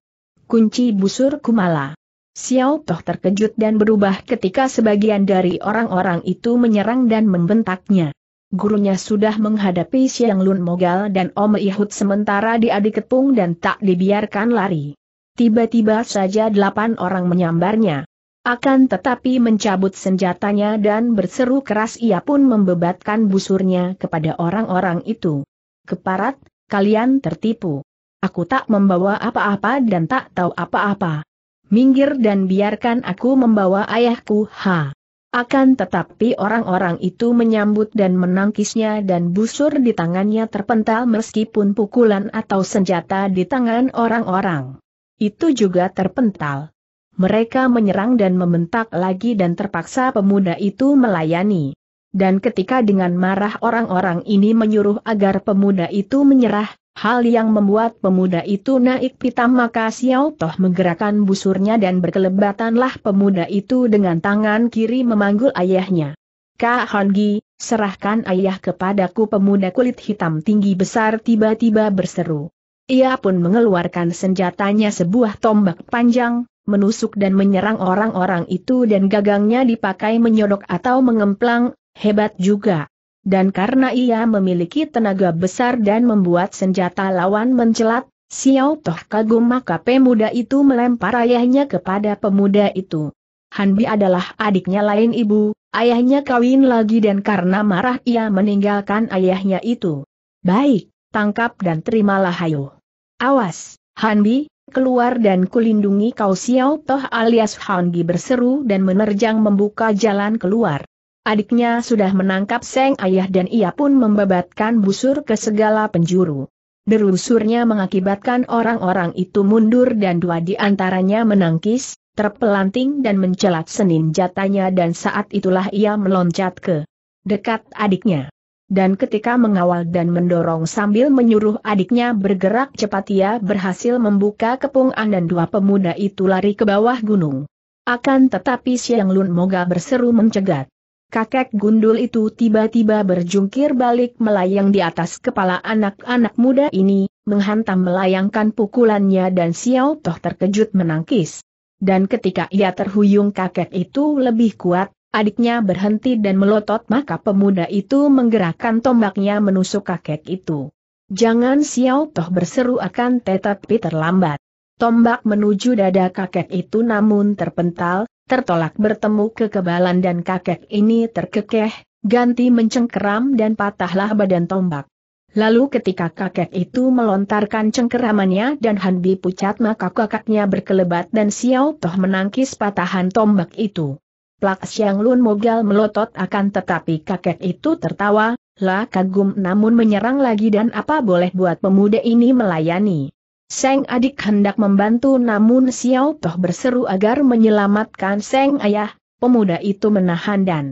Kunci busur kumala. Xiao Toh terkejut dan berubah ketika sebagian dari orang-orang itu menyerang dan membentaknya. Gurunya sudah menghadapi Siang Lun Mogal dan Om Ihud sementara dia dikepung dan tak dibiarkan lari. Tiba-tiba saja delapan orang menyambarnya. Akan tetapi mencabut senjatanya dan berseru keras ia pun membebatkan busurnya kepada orang-orang itu. Keparat, kalian tertipu. Aku tak membawa apa-apa dan tak tahu apa-apa. Minggir dan biarkan aku membawa ayahku, ha. Akan tetapi orang-orang itu menyambut dan menangkisnya dan busur di tangannya terpental meskipun pukulan atau senjata di tangan orang-orang. Itu juga terpental mereka menyerang dan membentak lagi dan terpaksa pemuda itu melayani. Dan ketika dengan marah orang-orang ini menyuruh agar pemuda itu menyerah, hal yang membuat pemuda itu naik pitam maka Xiao Toh menggerakkan busurnya dan berkelebatanlah pemuda itu dengan tangan kiri memanggul ayahnya. Kak Hongi, serahkan ayah kepadaku pemuda kulit hitam tinggi besar tiba-tiba berseru. Ia pun mengeluarkan senjatanya sebuah tombak panjang, menusuk dan menyerang orang-orang itu dan gagangnya dipakai menyodok atau mengemplang, hebat juga. Dan karena ia memiliki tenaga besar dan membuat senjata lawan mencelat, Xiao Toh kagum maka pemuda itu melempar ayahnya kepada pemuda itu. Hanbi adalah adiknya lain ibu, ayahnya kawin lagi dan karena marah ia meninggalkan ayahnya itu. Baik, tangkap dan terimalah hayo. Awas, Hanbi, keluar dan kulindungi kau Xiao Toh alias Hanggi berseru dan menerjang membuka jalan keluar. Adiknya sudah menangkap Seng Ayah dan ia pun membebatkan busur ke segala penjuru. Derusurnya mengakibatkan orang-orang itu mundur dan dua di antaranya menangkis, terpelanting dan mencelat senin jatanya dan saat itulah ia meloncat ke dekat adiknya dan ketika mengawal dan mendorong sambil menyuruh adiknya bergerak cepat ia berhasil membuka kepungan dan dua pemuda itu lari ke bawah gunung. Akan tetapi Siang Lun Moga berseru mencegat. Kakek gundul itu tiba-tiba berjungkir balik melayang di atas kepala anak-anak muda ini, menghantam melayangkan pukulannya dan Xiao Toh terkejut menangkis. Dan ketika ia terhuyung kakek itu lebih kuat, Adiknya berhenti dan melotot maka pemuda itu menggerakkan tombaknya menusuk kakek itu. Jangan Xiao Toh berseru akan tetapi terlambat. Tombak menuju dada kakek itu namun terpental, tertolak bertemu kekebalan dan kakek ini terkekeh, ganti mencengkeram dan patahlah badan tombak. Lalu ketika kakek itu melontarkan cengkeramannya dan Hanbi pucat maka kakaknya berkelebat dan Xiao Toh menangkis patahan tombak itu. Plak Siang Lun Mogal melotot akan tetapi kakek itu tertawa, lah kagum namun menyerang lagi dan apa boleh buat pemuda ini melayani. Seng adik hendak membantu namun Xiao Toh berseru agar menyelamatkan Seng ayah, pemuda itu menahan dan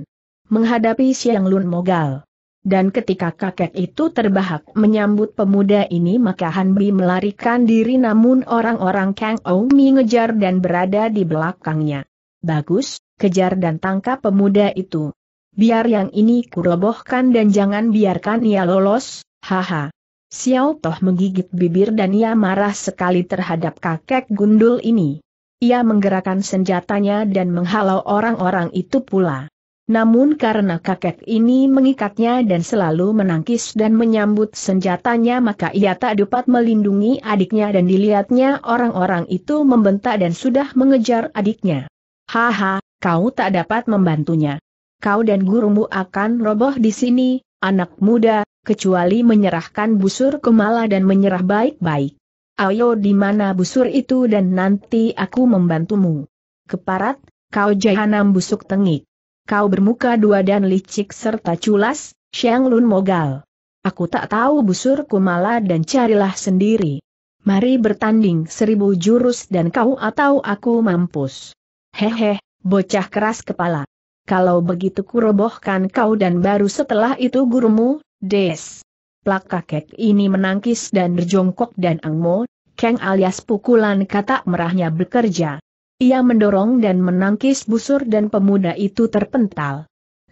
menghadapi Siang Lun Mogal. Dan ketika kakek itu terbahak menyambut pemuda ini maka Hanbi melarikan diri namun orang-orang Kang Oumi mengejar dan berada di belakangnya. Bagus, kejar dan tangkap pemuda itu. Biar yang ini kurobohkan dan jangan biarkan ia lolos, haha. Xiao Toh menggigit bibir dan ia marah sekali terhadap kakek gundul ini. Ia menggerakkan senjatanya dan menghalau orang-orang itu pula. Namun karena kakek ini mengikatnya dan selalu menangkis dan menyambut senjatanya maka ia tak dapat melindungi adiknya dan dilihatnya orang-orang itu membentak dan sudah mengejar adiknya. Haha, kau tak dapat membantunya. Kau dan gurumu akan roboh di sini, anak muda, kecuali menyerahkan busur kemala dan menyerah baik-baik. Ayo di mana busur itu dan nanti aku membantumu. Keparat, kau jahanam busuk tengik. Kau bermuka dua dan licik serta culas, Xiang Lun Mogal. Aku tak tahu busur kumala dan carilah sendiri. Mari bertanding seribu jurus dan kau atau aku mampus. Hehe, Bocah keras kepala. Kalau begitu kurobohkan kau dan baru setelah itu gurumu, des. Plak kakek ini menangkis dan berjongkok dan angmo, keng alias pukulan kata merahnya bekerja. Ia mendorong dan menangkis busur dan pemuda itu terpental.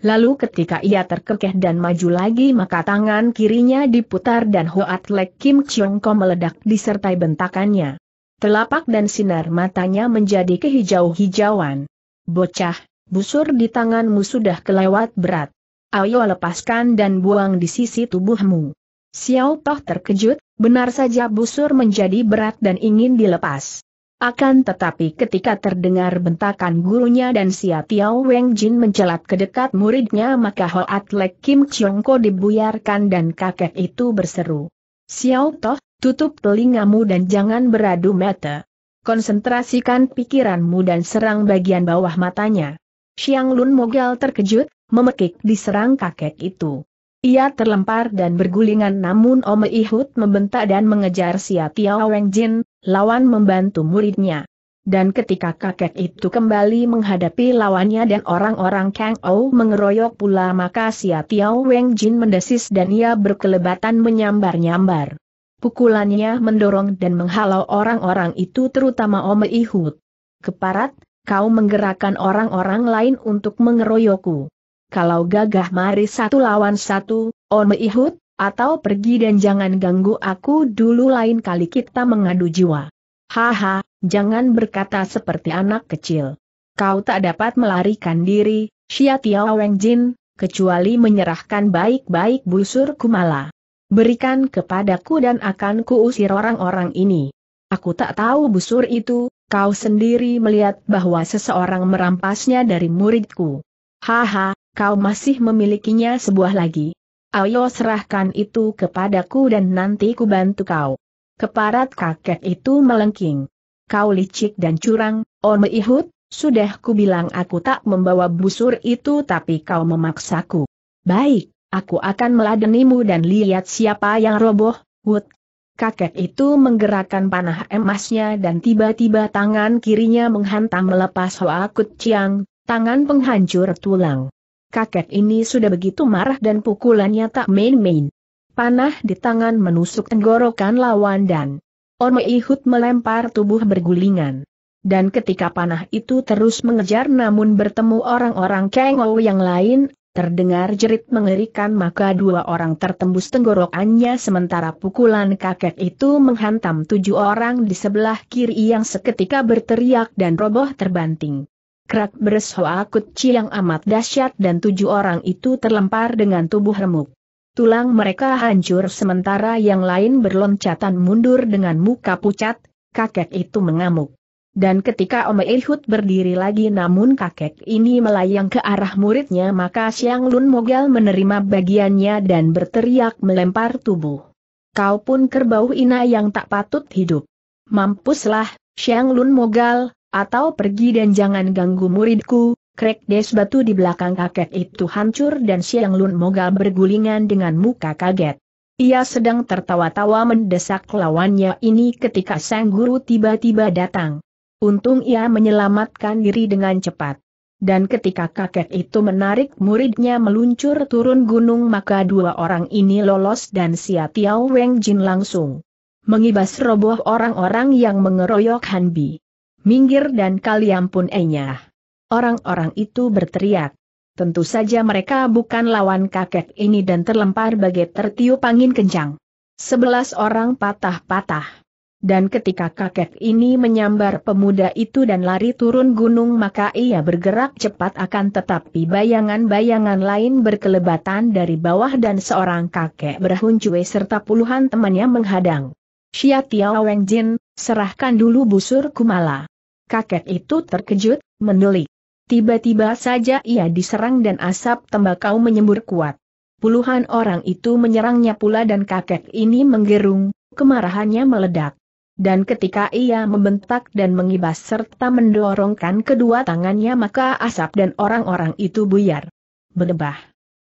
Lalu ketika ia terkekeh dan maju lagi maka tangan kirinya diputar dan Hoat Lek Kim Chiong Ko meledak disertai bentakannya. Telapak dan sinar matanya menjadi kehijau-hijauan. Bocah, busur di tanganmu sudah kelewat berat. Ayo lepaskan dan buang di sisi tubuhmu. Xiao Toh terkejut, benar saja busur menjadi berat dan ingin dilepas. Akan tetapi ketika terdengar bentakan gurunya dan Xia Tiao Weng Jin mencelat ke dekat muridnya maka Hoat Lek Kim Chiong Ko dibuyarkan dan kakek itu berseru. Xiao Toh, tutup telingamu dan jangan beradu mata konsentrasikan pikiranmu dan serang bagian bawah matanya. Xiang Lun Mogal terkejut, memekik diserang kakek itu. Ia terlempar dan bergulingan namun Ome Ihut membentak dan mengejar Sia Tiao Weng Jin, lawan membantu muridnya. Dan ketika kakek itu kembali menghadapi lawannya dan orang-orang Kang Ou mengeroyok pula maka Sia Tiao Weng Jin mendesis dan ia berkelebatan menyambar-nyambar. Pukulannya mendorong dan menghalau orang-orang itu terutama Ome Ihud. Keparat, kau menggerakkan orang-orang lain untuk mengeroyokku. Kalau gagah mari satu lawan satu, Ome Ihud, atau pergi dan jangan ganggu aku dulu lain kali kita mengadu jiwa. Haha, jangan berkata seperti anak kecil. Kau tak dapat melarikan diri, Xia Tiao Jin, kecuali menyerahkan baik-baik busur Kumala. Berikan kepadaku dan akan kuusir orang-orang ini. Aku tak tahu busur itu, kau sendiri melihat bahwa seseorang merampasnya dari muridku. Haha, kau masih memilikinya sebuah lagi. Ayo serahkan itu kepadaku dan nanti ku bantu kau. Keparat kakek itu melengking. Kau licik dan curang, Ome Ihud, sudah ku bilang aku tak membawa busur itu tapi kau memaksaku. Baik, Aku akan meladenimu dan lihat siapa yang roboh, Wood. Kakek itu menggerakkan panah emasnya dan tiba-tiba tangan kirinya menghantam melepas Hoa Kut Chiang, tangan penghancur tulang. Kakek ini sudah begitu marah dan pukulannya tak main-main. Panah di tangan menusuk tenggorokan lawan dan Orme Ihut melempar tubuh bergulingan dan ketika panah itu terus mengejar namun bertemu orang-orang Kengou yang lain, Terdengar jerit mengerikan maka dua orang tertembus tenggorokannya sementara pukulan kakek itu menghantam tujuh orang di sebelah kiri yang seketika berteriak dan roboh terbanting. Krak akut yang amat dahsyat dan tujuh orang itu terlempar dengan tubuh remuk. Tulang mereka hancur sementara yang lain berloncatan mundur dengan muka pucat, kakek itu mengamuk. Dan ketika Ome Ehud berdiri lagi namun kakek ini melayang ke arah muridnya maka Siang Lun Mogal menerima bagiannya dan berteriak melempar tubuh. Kau pun kerbau ina yang tak patut hidup. Mampuslah, Siang Lun Mogal, atau pergi dan jangan ganggu muridku, krek des batu di belakang kakek itu hancur dan Siang Lun Mogal bergulingan dengan muka kaget. Ia sedang tertawa-tawa mendesak lawannya ini ketika sang guru tiba-tiba datang. Untung ia menyelamatkan diri dengan cepat. Dan ketika kakek itu menarik muridnya meluncur turun gunung maka dua orang ini lolos dan Sia Tiao Weng Jin langsung mengibas roboh orang-orang yang mengeroyok Hanbi. Minggir dan kalian pun enyah. Orang-orang itu berteriak. Tentu saja mereka bukan lawan kakek ini dan terlempar bagai tertiup angin kencang. Sebelas orang patah-patah. Dan ketika kakek ini menyambar pemuda itu dan lari turun gunung maka ia bergerak cepat akan tetapi bayangan-bayangan lain berkelebatan dari bawah dan seorang kakek berhuncue serta puluhan temannya menghadang. Xia Tiao Weng Jin, serahkan dulu busur kumala. Kakek itu terkejut, mendelik. Tiba-tiba saja ia diserang dan asap tembakau menyembur kuat. Puluhan orang itu menyerangnya pula dan kakek ini menggerung, kemarahannya meledak. Dan ketika ia membentak dan mengibas serta mendorongkan kedua tangannya maka asap dan orang-orang itu buyar. Berdebah.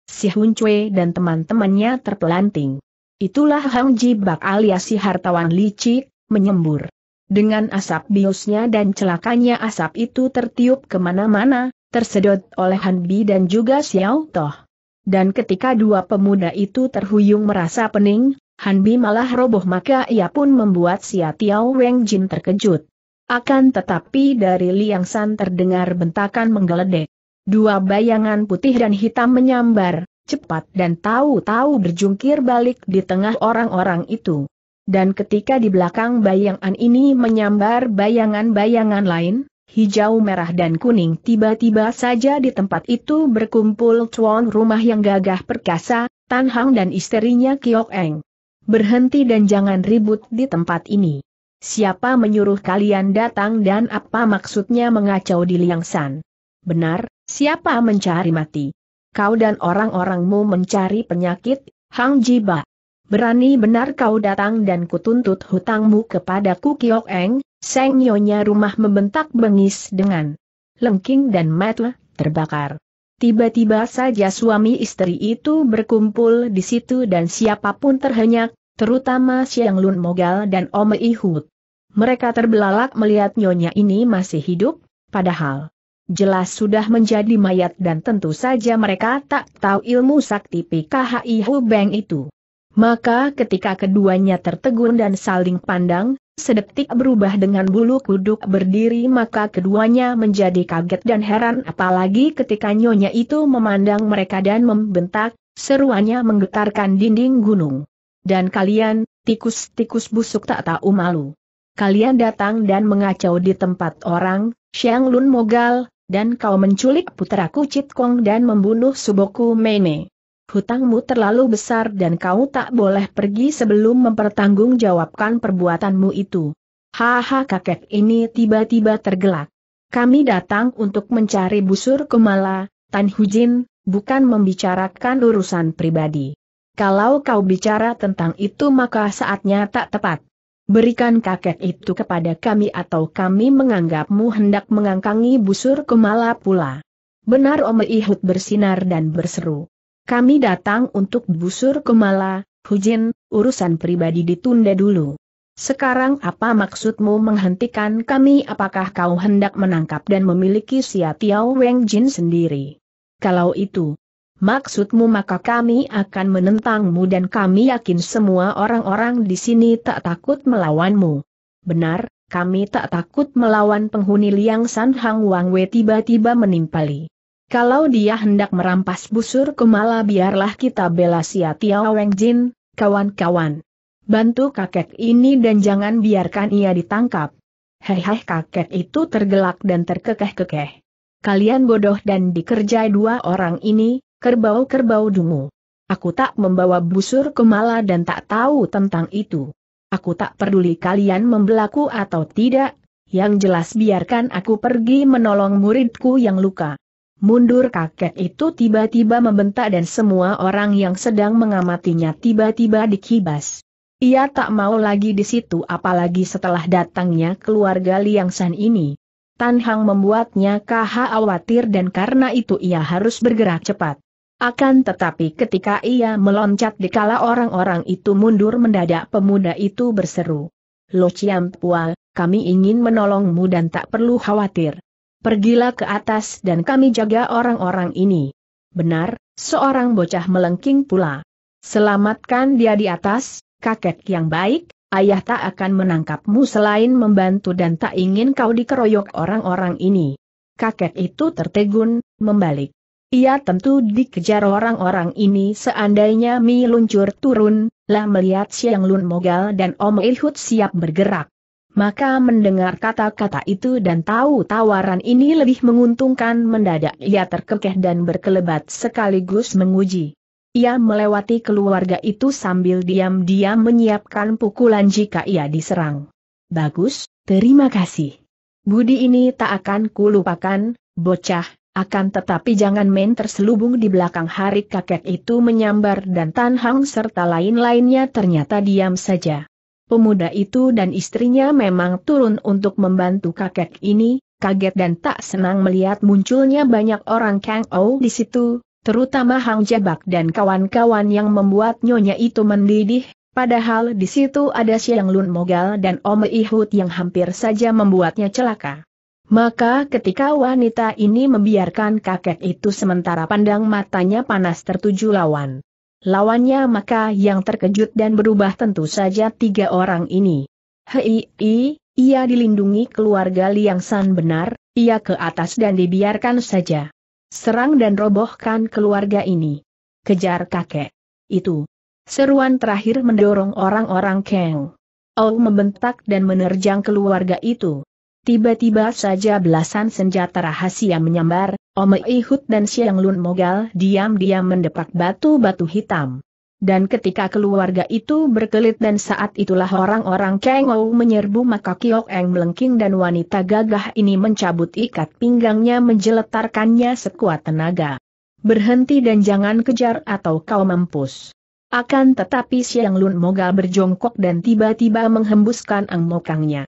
Si Hun Cui dan teman-temannya terpelanting. Itulah Hang Ji Bak alias si hartawan licik, menyembur. Dengan asap biusnya dan celakanya asap itu tertiup kemana-mana, tersedot oleh Han Bi dan juga Xiao Toh. Dan ketika dua pemuda itu terhuyung merasa pening, Hanbi malah roboh maka ia pun membuat Xia Tiao Weng Jin terkejut. Akan tetapi dari Liang San terdengar bentakan menggeledek. Dua bayangan putih dan hitam menyambar, cepat dan tahu-tahu berjungkir balik di tengah orang-orang itu. Dan ketika di belakang bayangan ini menyambar bayangan-bayangan lain, hijau merah dan kuning tiba-tiba saja di tempat itu berkumpul tuan rumah yang gagah perkasa, Tan Hang dan istrinya Kiok Eng. Berhenti dan jangan ribut di tempat ini. Siapa menyuruh kalian datang dan apa maksudnya mengacau di San? Benar, siapa mencari mati? Kau dan orang-orangmu mencari penyakit, Hang Jiba. Berani benar kau datang dan kutuntut hutangmu kepada Kiok Eng, Seng Nyonya rumah membentak bengis dengan lengking dan mata terbakar. Tiba-tiba saja suami istri itu berkumpul di situ dan siapapun terhenyak, terutama Siang Lun Mogal dan Ome Ihut. Mereka terbelalak melihat nyonya ini masih hidup, padahal jelas sudah menjadi mayat dan tentu saja mereka tak tahu ilmu sakti PKHI Hubeng itu. Maka ketika keduanya tertegun dan saling pandang, sedetik berubah dengan bulu kuduk berdiri maka keduanya menjadi kaget dan heran apalagi ketika nyonya itu memandang mereka dan membentak, seruannya menggetarkan dinding gunung. Dan kalian, tikus-tikus busuk tak tahu malu. Kalian datang dan mengacau di tempat orang, Xiang Lun Mogal, dan kau menculik putraku kucit Kong dan membunuh Suboku Mene. Hutangmu terlalu besar dan kau tak boleh pergi sebelum mempertanggungjawabkan perbuatanmu itu. Haha kakek ini tiba-tiba tergelak. Kami datang untuk mencari busur kemala, Tan Hujin, bukan membicarakan urusan pribadi. Kalau kau bicara tentang itu maka saatnya tak tepat. Berikan kakek itu kepada kami atau kami menganggapmu hendak mengangkangi busur kemala pula. Benar Om Ihud bersinar dan berseru. Kami datang untuk busur Kumala, Hujin, urusan pribadi ditunda dulu. Sekarang apa maksudmu menghentikan kami apakah kau hendak menangkap dan memiliki sia Tiao Weng Jin sendiri? Kalau itu, maksudmu maka kami akan menentangmu dan kami yakin semua orang-orang di sini tak takut melawanmu. Benar, kami tak takut melawan penghuni Liang San Hang Wang Wei tiba-tiba menimpali. Kalau dia hendak merampas busur kemala biarlah kita bela Sia Tiao Jin, kawan-kawan. Bantu kakek ini dan jangan biarkan ia ditangkap. Hehehe kakek itu tergelak dan terkekeh-kekeh. Kalian bodoh dan dikerjai dua orang ini, kerbau-kerbau dungu. Aku tak membawa busur kemala dan tak tahu tentang itu. Aku tak peduli kalian membelaku atau tidak, yang jelas biarkan aku pergi menolong muridku yang luka. Mundur kakek itu tiba-tiba membentak dan semua orang yang sedang mengamatinya tiba-tiba dikibas. Ia tak mau lagi di situ apalagi setelah datangnya keluarga Liang San ini. Tan Hang membuatnya khawatir dan karena itu ia harus bergerak cepat. Akan tetapi ketika ia meloncat dikala orang-orang itu mundur mendadak pemuda itu berseru. Lo Chiam Pua, kami ingin menolongmu dan tak perlu khawatir pergilah ke atas dan kami jaga orang-orang ini. Benar, seorang bocah melengking pula. Selamatkan dia di atas, kakek yang baik, ayah tak akan menangkapmu selain membantu dan tak ingin kau dikeroyok orang-orang ini. Kakek itu tertegun, membalik. Ia tentu dikejar orang-orang ini seandainya Mi luncur turun, lah melihat Siang Lun Mogal dan Om Ilhut siap bergerak. Maka mendengar kata-kata itu dan tahu tawaran ini lebih menguntungkan mendadak ia terkekeh dan berkelebat sekaligus menguji. Ia melewati keluarga itu sambil diam-diam menyiapkan pukulan jika ia diserang. Bagus, terima kasih. Budi ini tak akan kulupakan, bocah, akan tetapi jangan main terselubung di belakang hari kakek itu menyambar dan Tan serta lain-lainnya ternyata diam saja. Pemuda itu dan istrinya memang turun untuk membantu kakek ini, kaget dan tak senang melihat munculnya banyak orang Kang Ou di situ, terutama Hang Jebak dan kawan-kawan yang membuat nyonya itu mendidih, padahal di situ ada Siang Lun Mogal dan Ome Ihut yang hampir saja membuatnya celaka. Maka ketika wanita ini membiarkan kakek itu sementara pandang matanya panas tertuju lawan lawannya maka yang terkejut dan berubah tentu saja tiga orang ini. Hei, i, ia dilindungi keluarga Liang San benar, ia ke atas dan dibiarkan saja. Serang dan robohkan keluarga ini. Kejar kakek. Itu. Seruan terakhir mendorong orang-orang Kang. Oh membentak dan menerjang keluarga itu. Tiba-tiba saja belasan senjata rahasia menyambar, Ome Ihut dan Siang Lun Mogal diam-diam mendepak batu-batu hitam. Dan ketika keluarga itu berkelit dan saat itulah orang-orang Kengou menyerbu maka Kiok Eng melengking dan wanita gagah ini mencabut ikat pinggangnya menjeletarkannya sekuat tenaga. Berhenti dan jangan kejar atau kau mampus. Akan tetapi Siang Lun Mogal berjongkok dan tiba-tiba menghembuskan angmokangnya.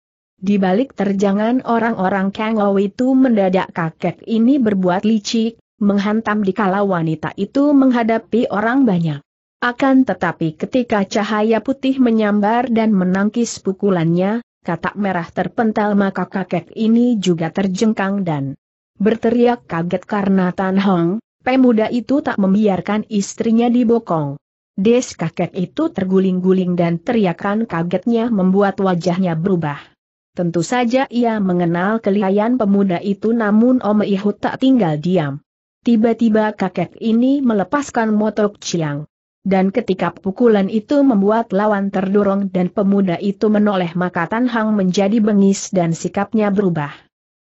Di balik terjangan orang-orang Kang itu mendadak kakek ini berbuat licik, menghantam dikala wanita itu menghadapi orang banyak. Akan tetapi ketika cahaya putih menyambar dan menangkis pukulannya, katak merah terpental maka kakek ini juga terjengkang dan berteriak kaget karena Tan Hong, pemuda itu tak membiarkan istrinya dibokong. Des kakek itu terguling-guling dan teriakan kagetnya membuat wajahnya berubah. Tentu saja ia mengenal kelihayan pemuda itu namun Om Ihut tak tinggal diam. Tiba-tiba kakek ini melepaskan motok Chiang. Dan ketika pukulan itu membuat lawan terdorong dan pemuda itu menoleh maka Tan Hang menjadi bengis dan sikapnya berubah.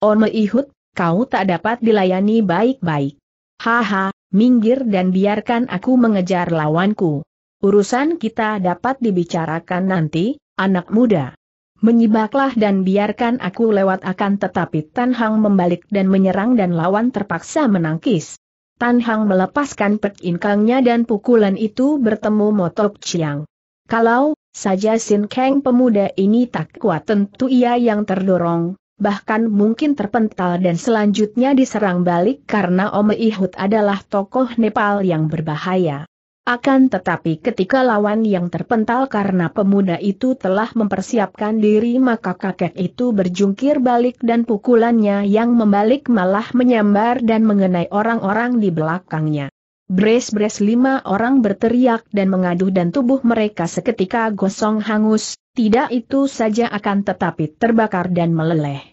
Om Ihut, kau tak dapat dilayani baik-baik. Haha, minggir dan biarkan aku mengejar lawanku. Urusan kita dapat dibicarakan nanti, anak muda. Menyibaklah dan biarkan aku lewat akan tetapi Tan Hang membalik dan menyerang dan lawan terpaksa menangkis. Tan Hang melepaskan perinkangnya dan pukulan itu bertemu motok Chiang. Kalau saja Sin Kang pemuda ini tak kuat tentu ia yang terdorong, bahkan mungkin terpental dan selanjutnya diserang balik karena Ome Ihut adalah tokoh Nepal yang berbahaya. Akan tetapi ketika lawan yang terpental karena pemuda itu telah mempersiapkan diri maka kakek itu berjungkir balik dan pukulannya yang membalik malah menyambar dan mengenai orang-orang di belakangnya. Bres-bres lima orang berteriak dan mengaduh dan tubuh mereka seketika gosong hangus, tidak itu saja akan tetapi terbakar dan meleleh.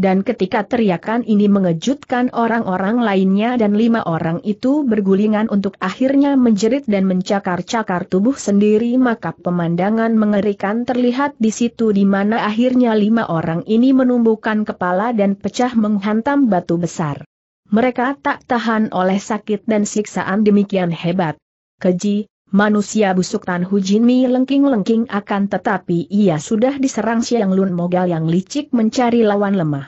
Dan ketika teriakan ini mengejutkan orang-orang lainnya dan lima orang itu bergulingan untuk akhirnya menjerit dan mencakar-cakar tubuh sendiri maka pemandangan mengerikan terlihat di situ di mana akhirnya lima orang ini menumbuhkan kepala dan pecah menghantam batu besar. Mereka tak tahan oleh sakit dan siksaan demikian hebat. Keji, Manusia busuk Tan Hu Jin lengking-lengking akan tetapi ia sudah diserang Siang Lun Mogal yang licik mencari lawan lemah.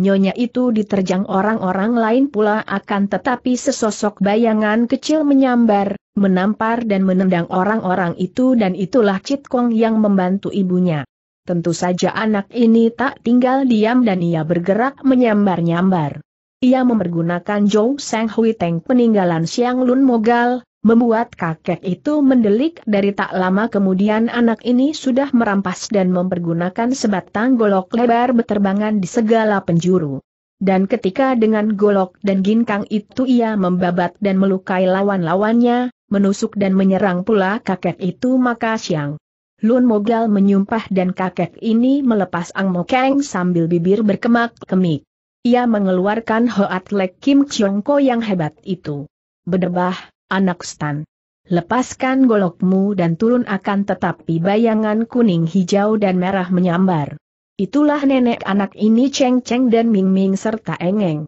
Nyonya itu diterjang orang-orang lain pula akan tetapi sesosok bayangan kecil menyambar, menampar dan menendang orang-orang itu dan itulah Cit Kong yang membantu ibunya. Tentu saja anak ini tak tinggal diam dan ia bergerak menyambar-nyambar. Ia mempergunakan Zhou Sang Hui Teng peninggalan Siang Lun Mogal, membuat kakek itu mendelik dari tak lama kemudian anak ini sudah merampas dan mempergunakan sebatang golok lebar beterbangan di segala penjuru. Dan ketika dengan golok dan ginkang itu ia membabat dan melukai lawan-lawannya, menusuk dan menyerang pula kakek itu maka siang. Lun Mogal menyumpah dan kakek ini melepas Ang Mokeng sambil bibir berkemak-kemik. Ia mengeluarkan Hoat Lek Kim Chiong Ko yang hebat itu. Bedebah, anak stan. Lepaskan golokmu dan turun akan tetapi bayangan kuning hijau dan merah menyambar. Itulah nenek anak ini Cheng Cheng dan Ming Ming serta Eng Eng.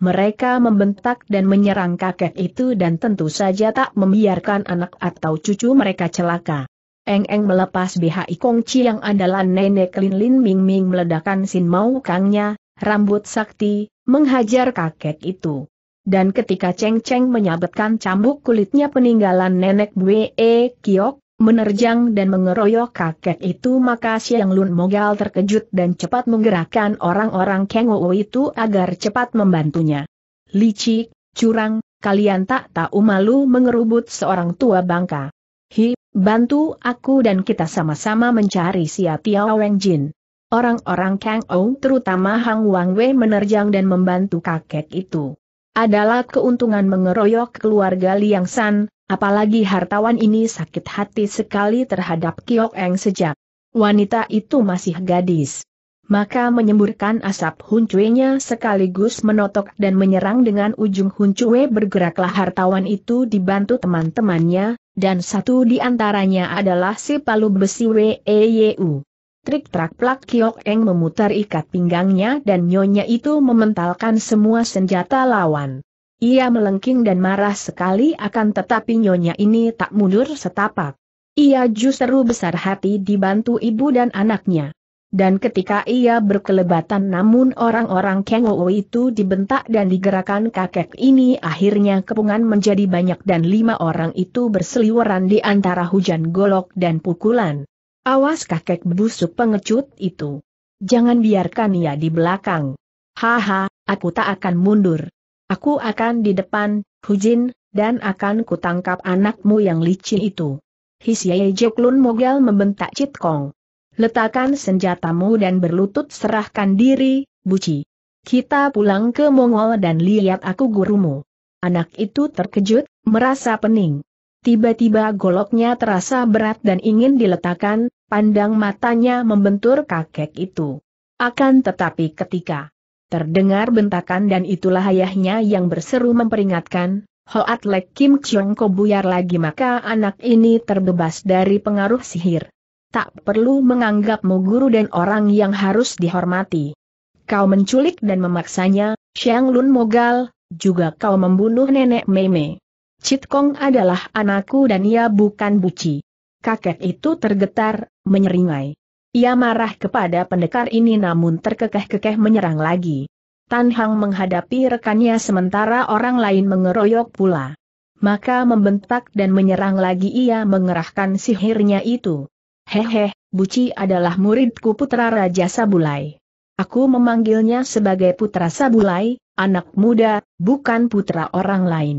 Mereka membentak dan menyerang kakek itu dan tentu saja tak membiarkan anak atau cucu mereka celaka. Eng-eng melepas BHI Chi yang andalan nenek Lin Lin Ming Ming meledakan Sin Mau Kangnya, rambut sakti, menghajar kakek itu dan ketika Cheng Cheng menyabetkan cambuk kulitnya peninggalan nenek Bwe Kiok, menerjang dan mengeroyok kakek itu maka siang Lun Mogal terkejut dan cepat menggerakkan orang-orang Keng itu agar cepat membantunya. Licik, curang, kalian tak tahu malu mengerubut seorang tua bangka. Hi, bantu aku dan kita sama-sama mencari Sia Piao Weng Jin. Orang-orang Kang Ou terutama Hang Wang Wei menerjang dan membantu kakek itu adalah keuntungan mengeroyok keluarga Liang San, apalagi hartawan ini sakit hati sekali terhadap Kiok Eng sejak wanita itu masih gadis. Maka menyemburkan asap huncuenya sekaligus menotok dan menyerang dengan ujung huncue bergeraklah hartawan itu dibantu teman-temannya, dan satu di antaranya adalah si palu besi WEYU. Trik trak plak Kiok Eng memutar ikat pinggangnya dan nyonya itu mementalkan semua senjata lawan. Ia melengking dan marah sekali akan tetapi nyonya ini tak mundur setapak. Ia justru besar hati dibantu ibu dan anaknya. Dan ketika ia berkelebatan namun orang-orang Owo itu dibentak dan digerakkan kakek ini akhirnya kepungan menjadi banyak dan lima orang itu berseliweran di antara hujan golok dan pukulan. Awas kakek busuk pengecut itu. Jangan biarkan ia di belakang. Haha, aku tak akan mundur. Aku akan di depan, Hujin, dan akan kutangkap anakmu yang licin itu. Hisyei Joklun Mogel membentak Cit Kong. Letakkan senjatamu dan berlutut serahkan diri, Buci. Kita pulang ke Mongol dan lihat aku gurumu. Anak itu terkejut, merasa pening. Tiba-tiba goloknya terasa berat dan ingin diletakkan, pandang matanya membentur kakek itu. Akan tetapi ketika terdengar bentakan dan itulah ayahnya yang berseru memperingatkan, Hoat Lek Kim Chiong Ko buyar lagi maka anak ini terbebas dari pengaruh sihir. Tak perlu menganggapmu guru dan orang yang harus dihormati. Kau menculik dan memaksanya, Xiang Lun Mogal, juga kau membunuh nenek Meme. Cit Kong adalah anakku dan ia bukan buci. Kakek itu tergetar, menyeringai. Ia marah kepada pendekar ini namun terkekeh-kekeh menyerang lagi. Tan Hang menghadapi rekannya sementara orang lain mengeroyok pula. Maka membentak dan menyerang lagi ia mengerahkan sihirnya itu. Hehe, Buci adalah muridku putra Raja Sabulai. Aku memanggilnya sebagai putra Sabulai, anak muda, bukan putra orang lain.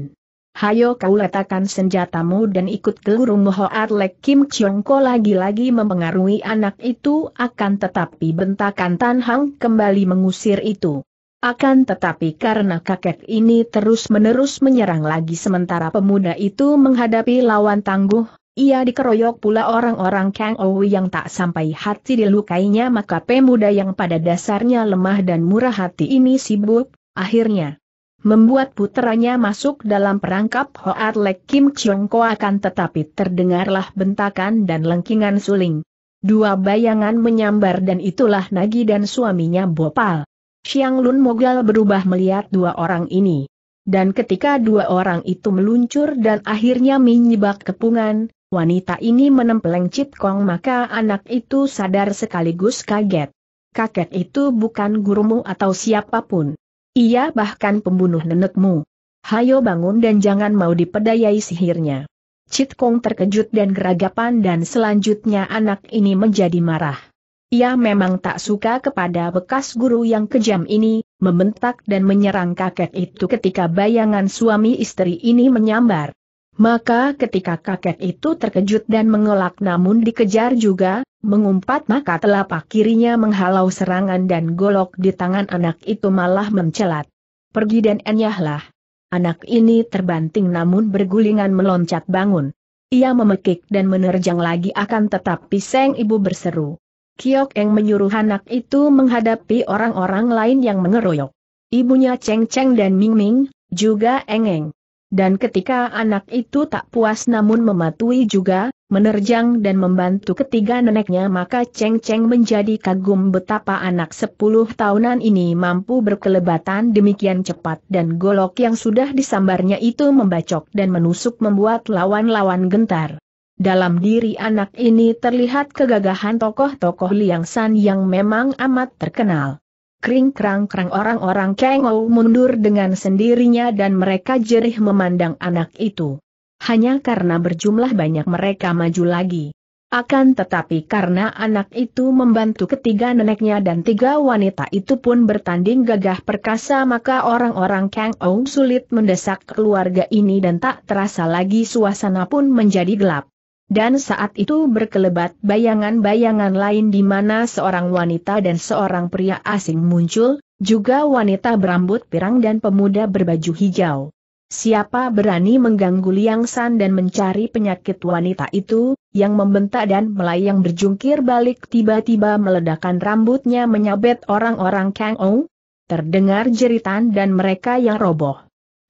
Hayo kau letakkan senjatamu dan ikut gelurung Moho Arlek Kim Chiong Ko lagi-lagi mempengaruhi anak itu akan tetapi bentakan Tan Hang kembali mengusir itu. Akan tetapi karena kakek ini terus-menerus menyerang lagi sementara pemuda itu menghadapi lawan tangguh, ia dikeroyok pula orang-orang Kang Ou yang tak sampai hati dilukainya maka pemuda yang pada dasarnya lemah dan murah hati ini sibuk, akhirnya membuat putranya masuk dalam perangkap Hoat Lek Kim Chiong Ko akan tetapi terdengarlah bentakan dan lengkingan suling. Dua bayangan menyambar dan itulah Nagi dan suaminya Bopal. Xiang Lun Mogal berubah melihat dua orang ini. Dan ketika dua orang itu meluncur dan akhirnya menyibak kepungan, wanita ini menempeleng Cip Kong maka anak itu sadar sekaligus kaget. Kakek itu bukan gurumu atau siapapun. Ia bahkan pembunuh nenekmu. Hayo bangun dan jangan mau dipedayai sihirnya. Cit Kong terkejut dan geragapan dan selanjutnya anak ini menjadi marah. Ia memang tak suka kepada bekas guru yang kejam ini, membentak dan menyerang kakek itu ketika bayangan suami istri ini menyambar. Maka ketika kakek itu terkejut dan mengelak namun dikejar juga, Mengumpat maka telapak kirinya menghalau serangan dan golok di tangan anak itu malah mencelat. Pergi dan enyahlah. Anak ini terbanting namun bergulingan meloncat bangun. Ia memekik dan menerjang lagi akan tetapi sang ibu berseru. Kiok yang menyuruh anak itu menghadapi orang-orang lain yang mengeroyok. Ibunya Cheng Cheng dan Ming Ming, juga Eng Dan ketika anak itu tak puas namun mematuhi juga, menerjang dan membantu ketiga neneknya maka Cheng Cheng menjadi kagum betapa anak sepuluh tahunan ini mampu berkelebatan demikian cepat dan golok yang sudah disambarnya itu membacok dan menusuk membuat lawan-lawan gentar. Dalam diri anak ini terlihat kegagahan tokoh-tokoh Liang San yang memang amat terkenal. Kring krang krang orang-orang Kengou mundur dengan sendirinya dan mereka jerih memandang anak itu. Hanya karena berjumlah banyak mereka maju lagi. Akan tetapi karena anak itu membantu ketiga neneknya dan tiga wanita itu pun bertanding gagah perkasa maka orang-orang Kang Ong sulit mendesak keluarga ini dan tak terasa lagi suasana pun menjadi gelap. Dan saat itu berkelebat bayangan-bayangan lain di mana seorang wanita dan seorang pria asing muncul, juga wanita berambut pirang dan pemuda berbaju hijau. Siapa berani mengganggu Liang San dan mencari penyakit wanita itu, yang membentak dan melayang berjungkir balik tiba-tiba meledakan rambutnya menyabet orang-orang Kang Ou? Terdengar jeritan dan mereka yang roboh.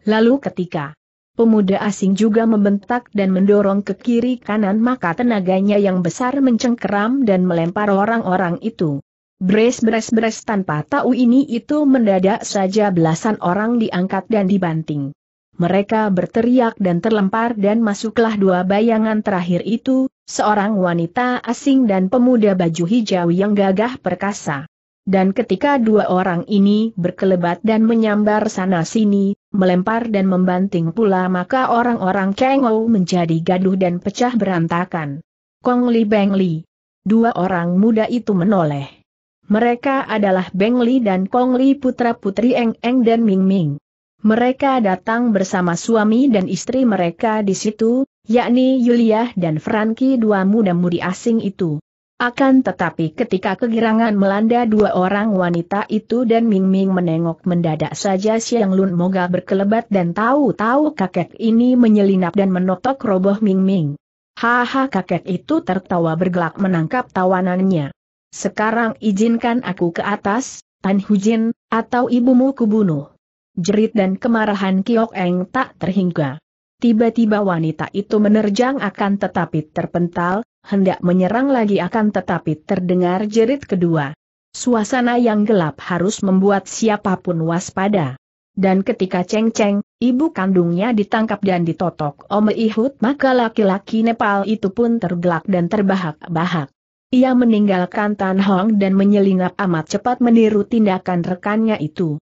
Lalu ketika pemuda asing juga membentak dan mendorong ke kiri kanan maka tenaganya yang besar mencengkeram dan melempar orang-orang itu. Bres-bres-bres tanpa tahu ini itu mendadak saja belasan orang diangkat dan dibanting. Mereka berteriak dan terlempar dan masuklah dua bayangan terakhir itu, seorang wanita asing dan pemuda baju hijau yang gagah perkasa. Dan ketika dua orang ini berkelebat dan menyambar sana-sini, melempar dan membanting pula maka orang-orang Kengo menjadi gaduh dan pecah berantakan. Kong Li Beng Li. Dua orang muda itu menoleh. Mereka adalah Beng Li dan Kong Li putra-putri Eng Eng dan Ming Ming. Mereka datang bersama suami dan istri mereka di situ, yakni Yulia dan Frankie dua muda-mudi asing itu. Akan tetapi ketika kegirangan melanda dua orang wanita itu dan Ming Ming menengok mendadak saja Siang Lun Moga berkelebat dan tahu-tahu kakek ini menyelinap dan menotok roboh Ming Ming. Haha kakek itu tertawa bergelak menangkap tawanannya. Sekarang izinkan aku ke atas, Tan Hujin, atau ibumu kubunuh jerit dan kemarahan Kiok Eng tak terhingga. Tiba-tiba wanita itu menerjang akan tetapi terpental, hendak menyerang lagi akan tetapi terdengar jerit kedua. Suasana yang gelap harus membuat siapapun waspada. Dan ketika Cheng Cheng, ibu kandungnya ditangkap dan ditotok Ome Ihut maka laki-laki Nepal itu pun tergelak dan terbahak-bahak. Ia meninggalkan Tan Hong dan menyelinap amat cepat meniru tindakan rekannya itu.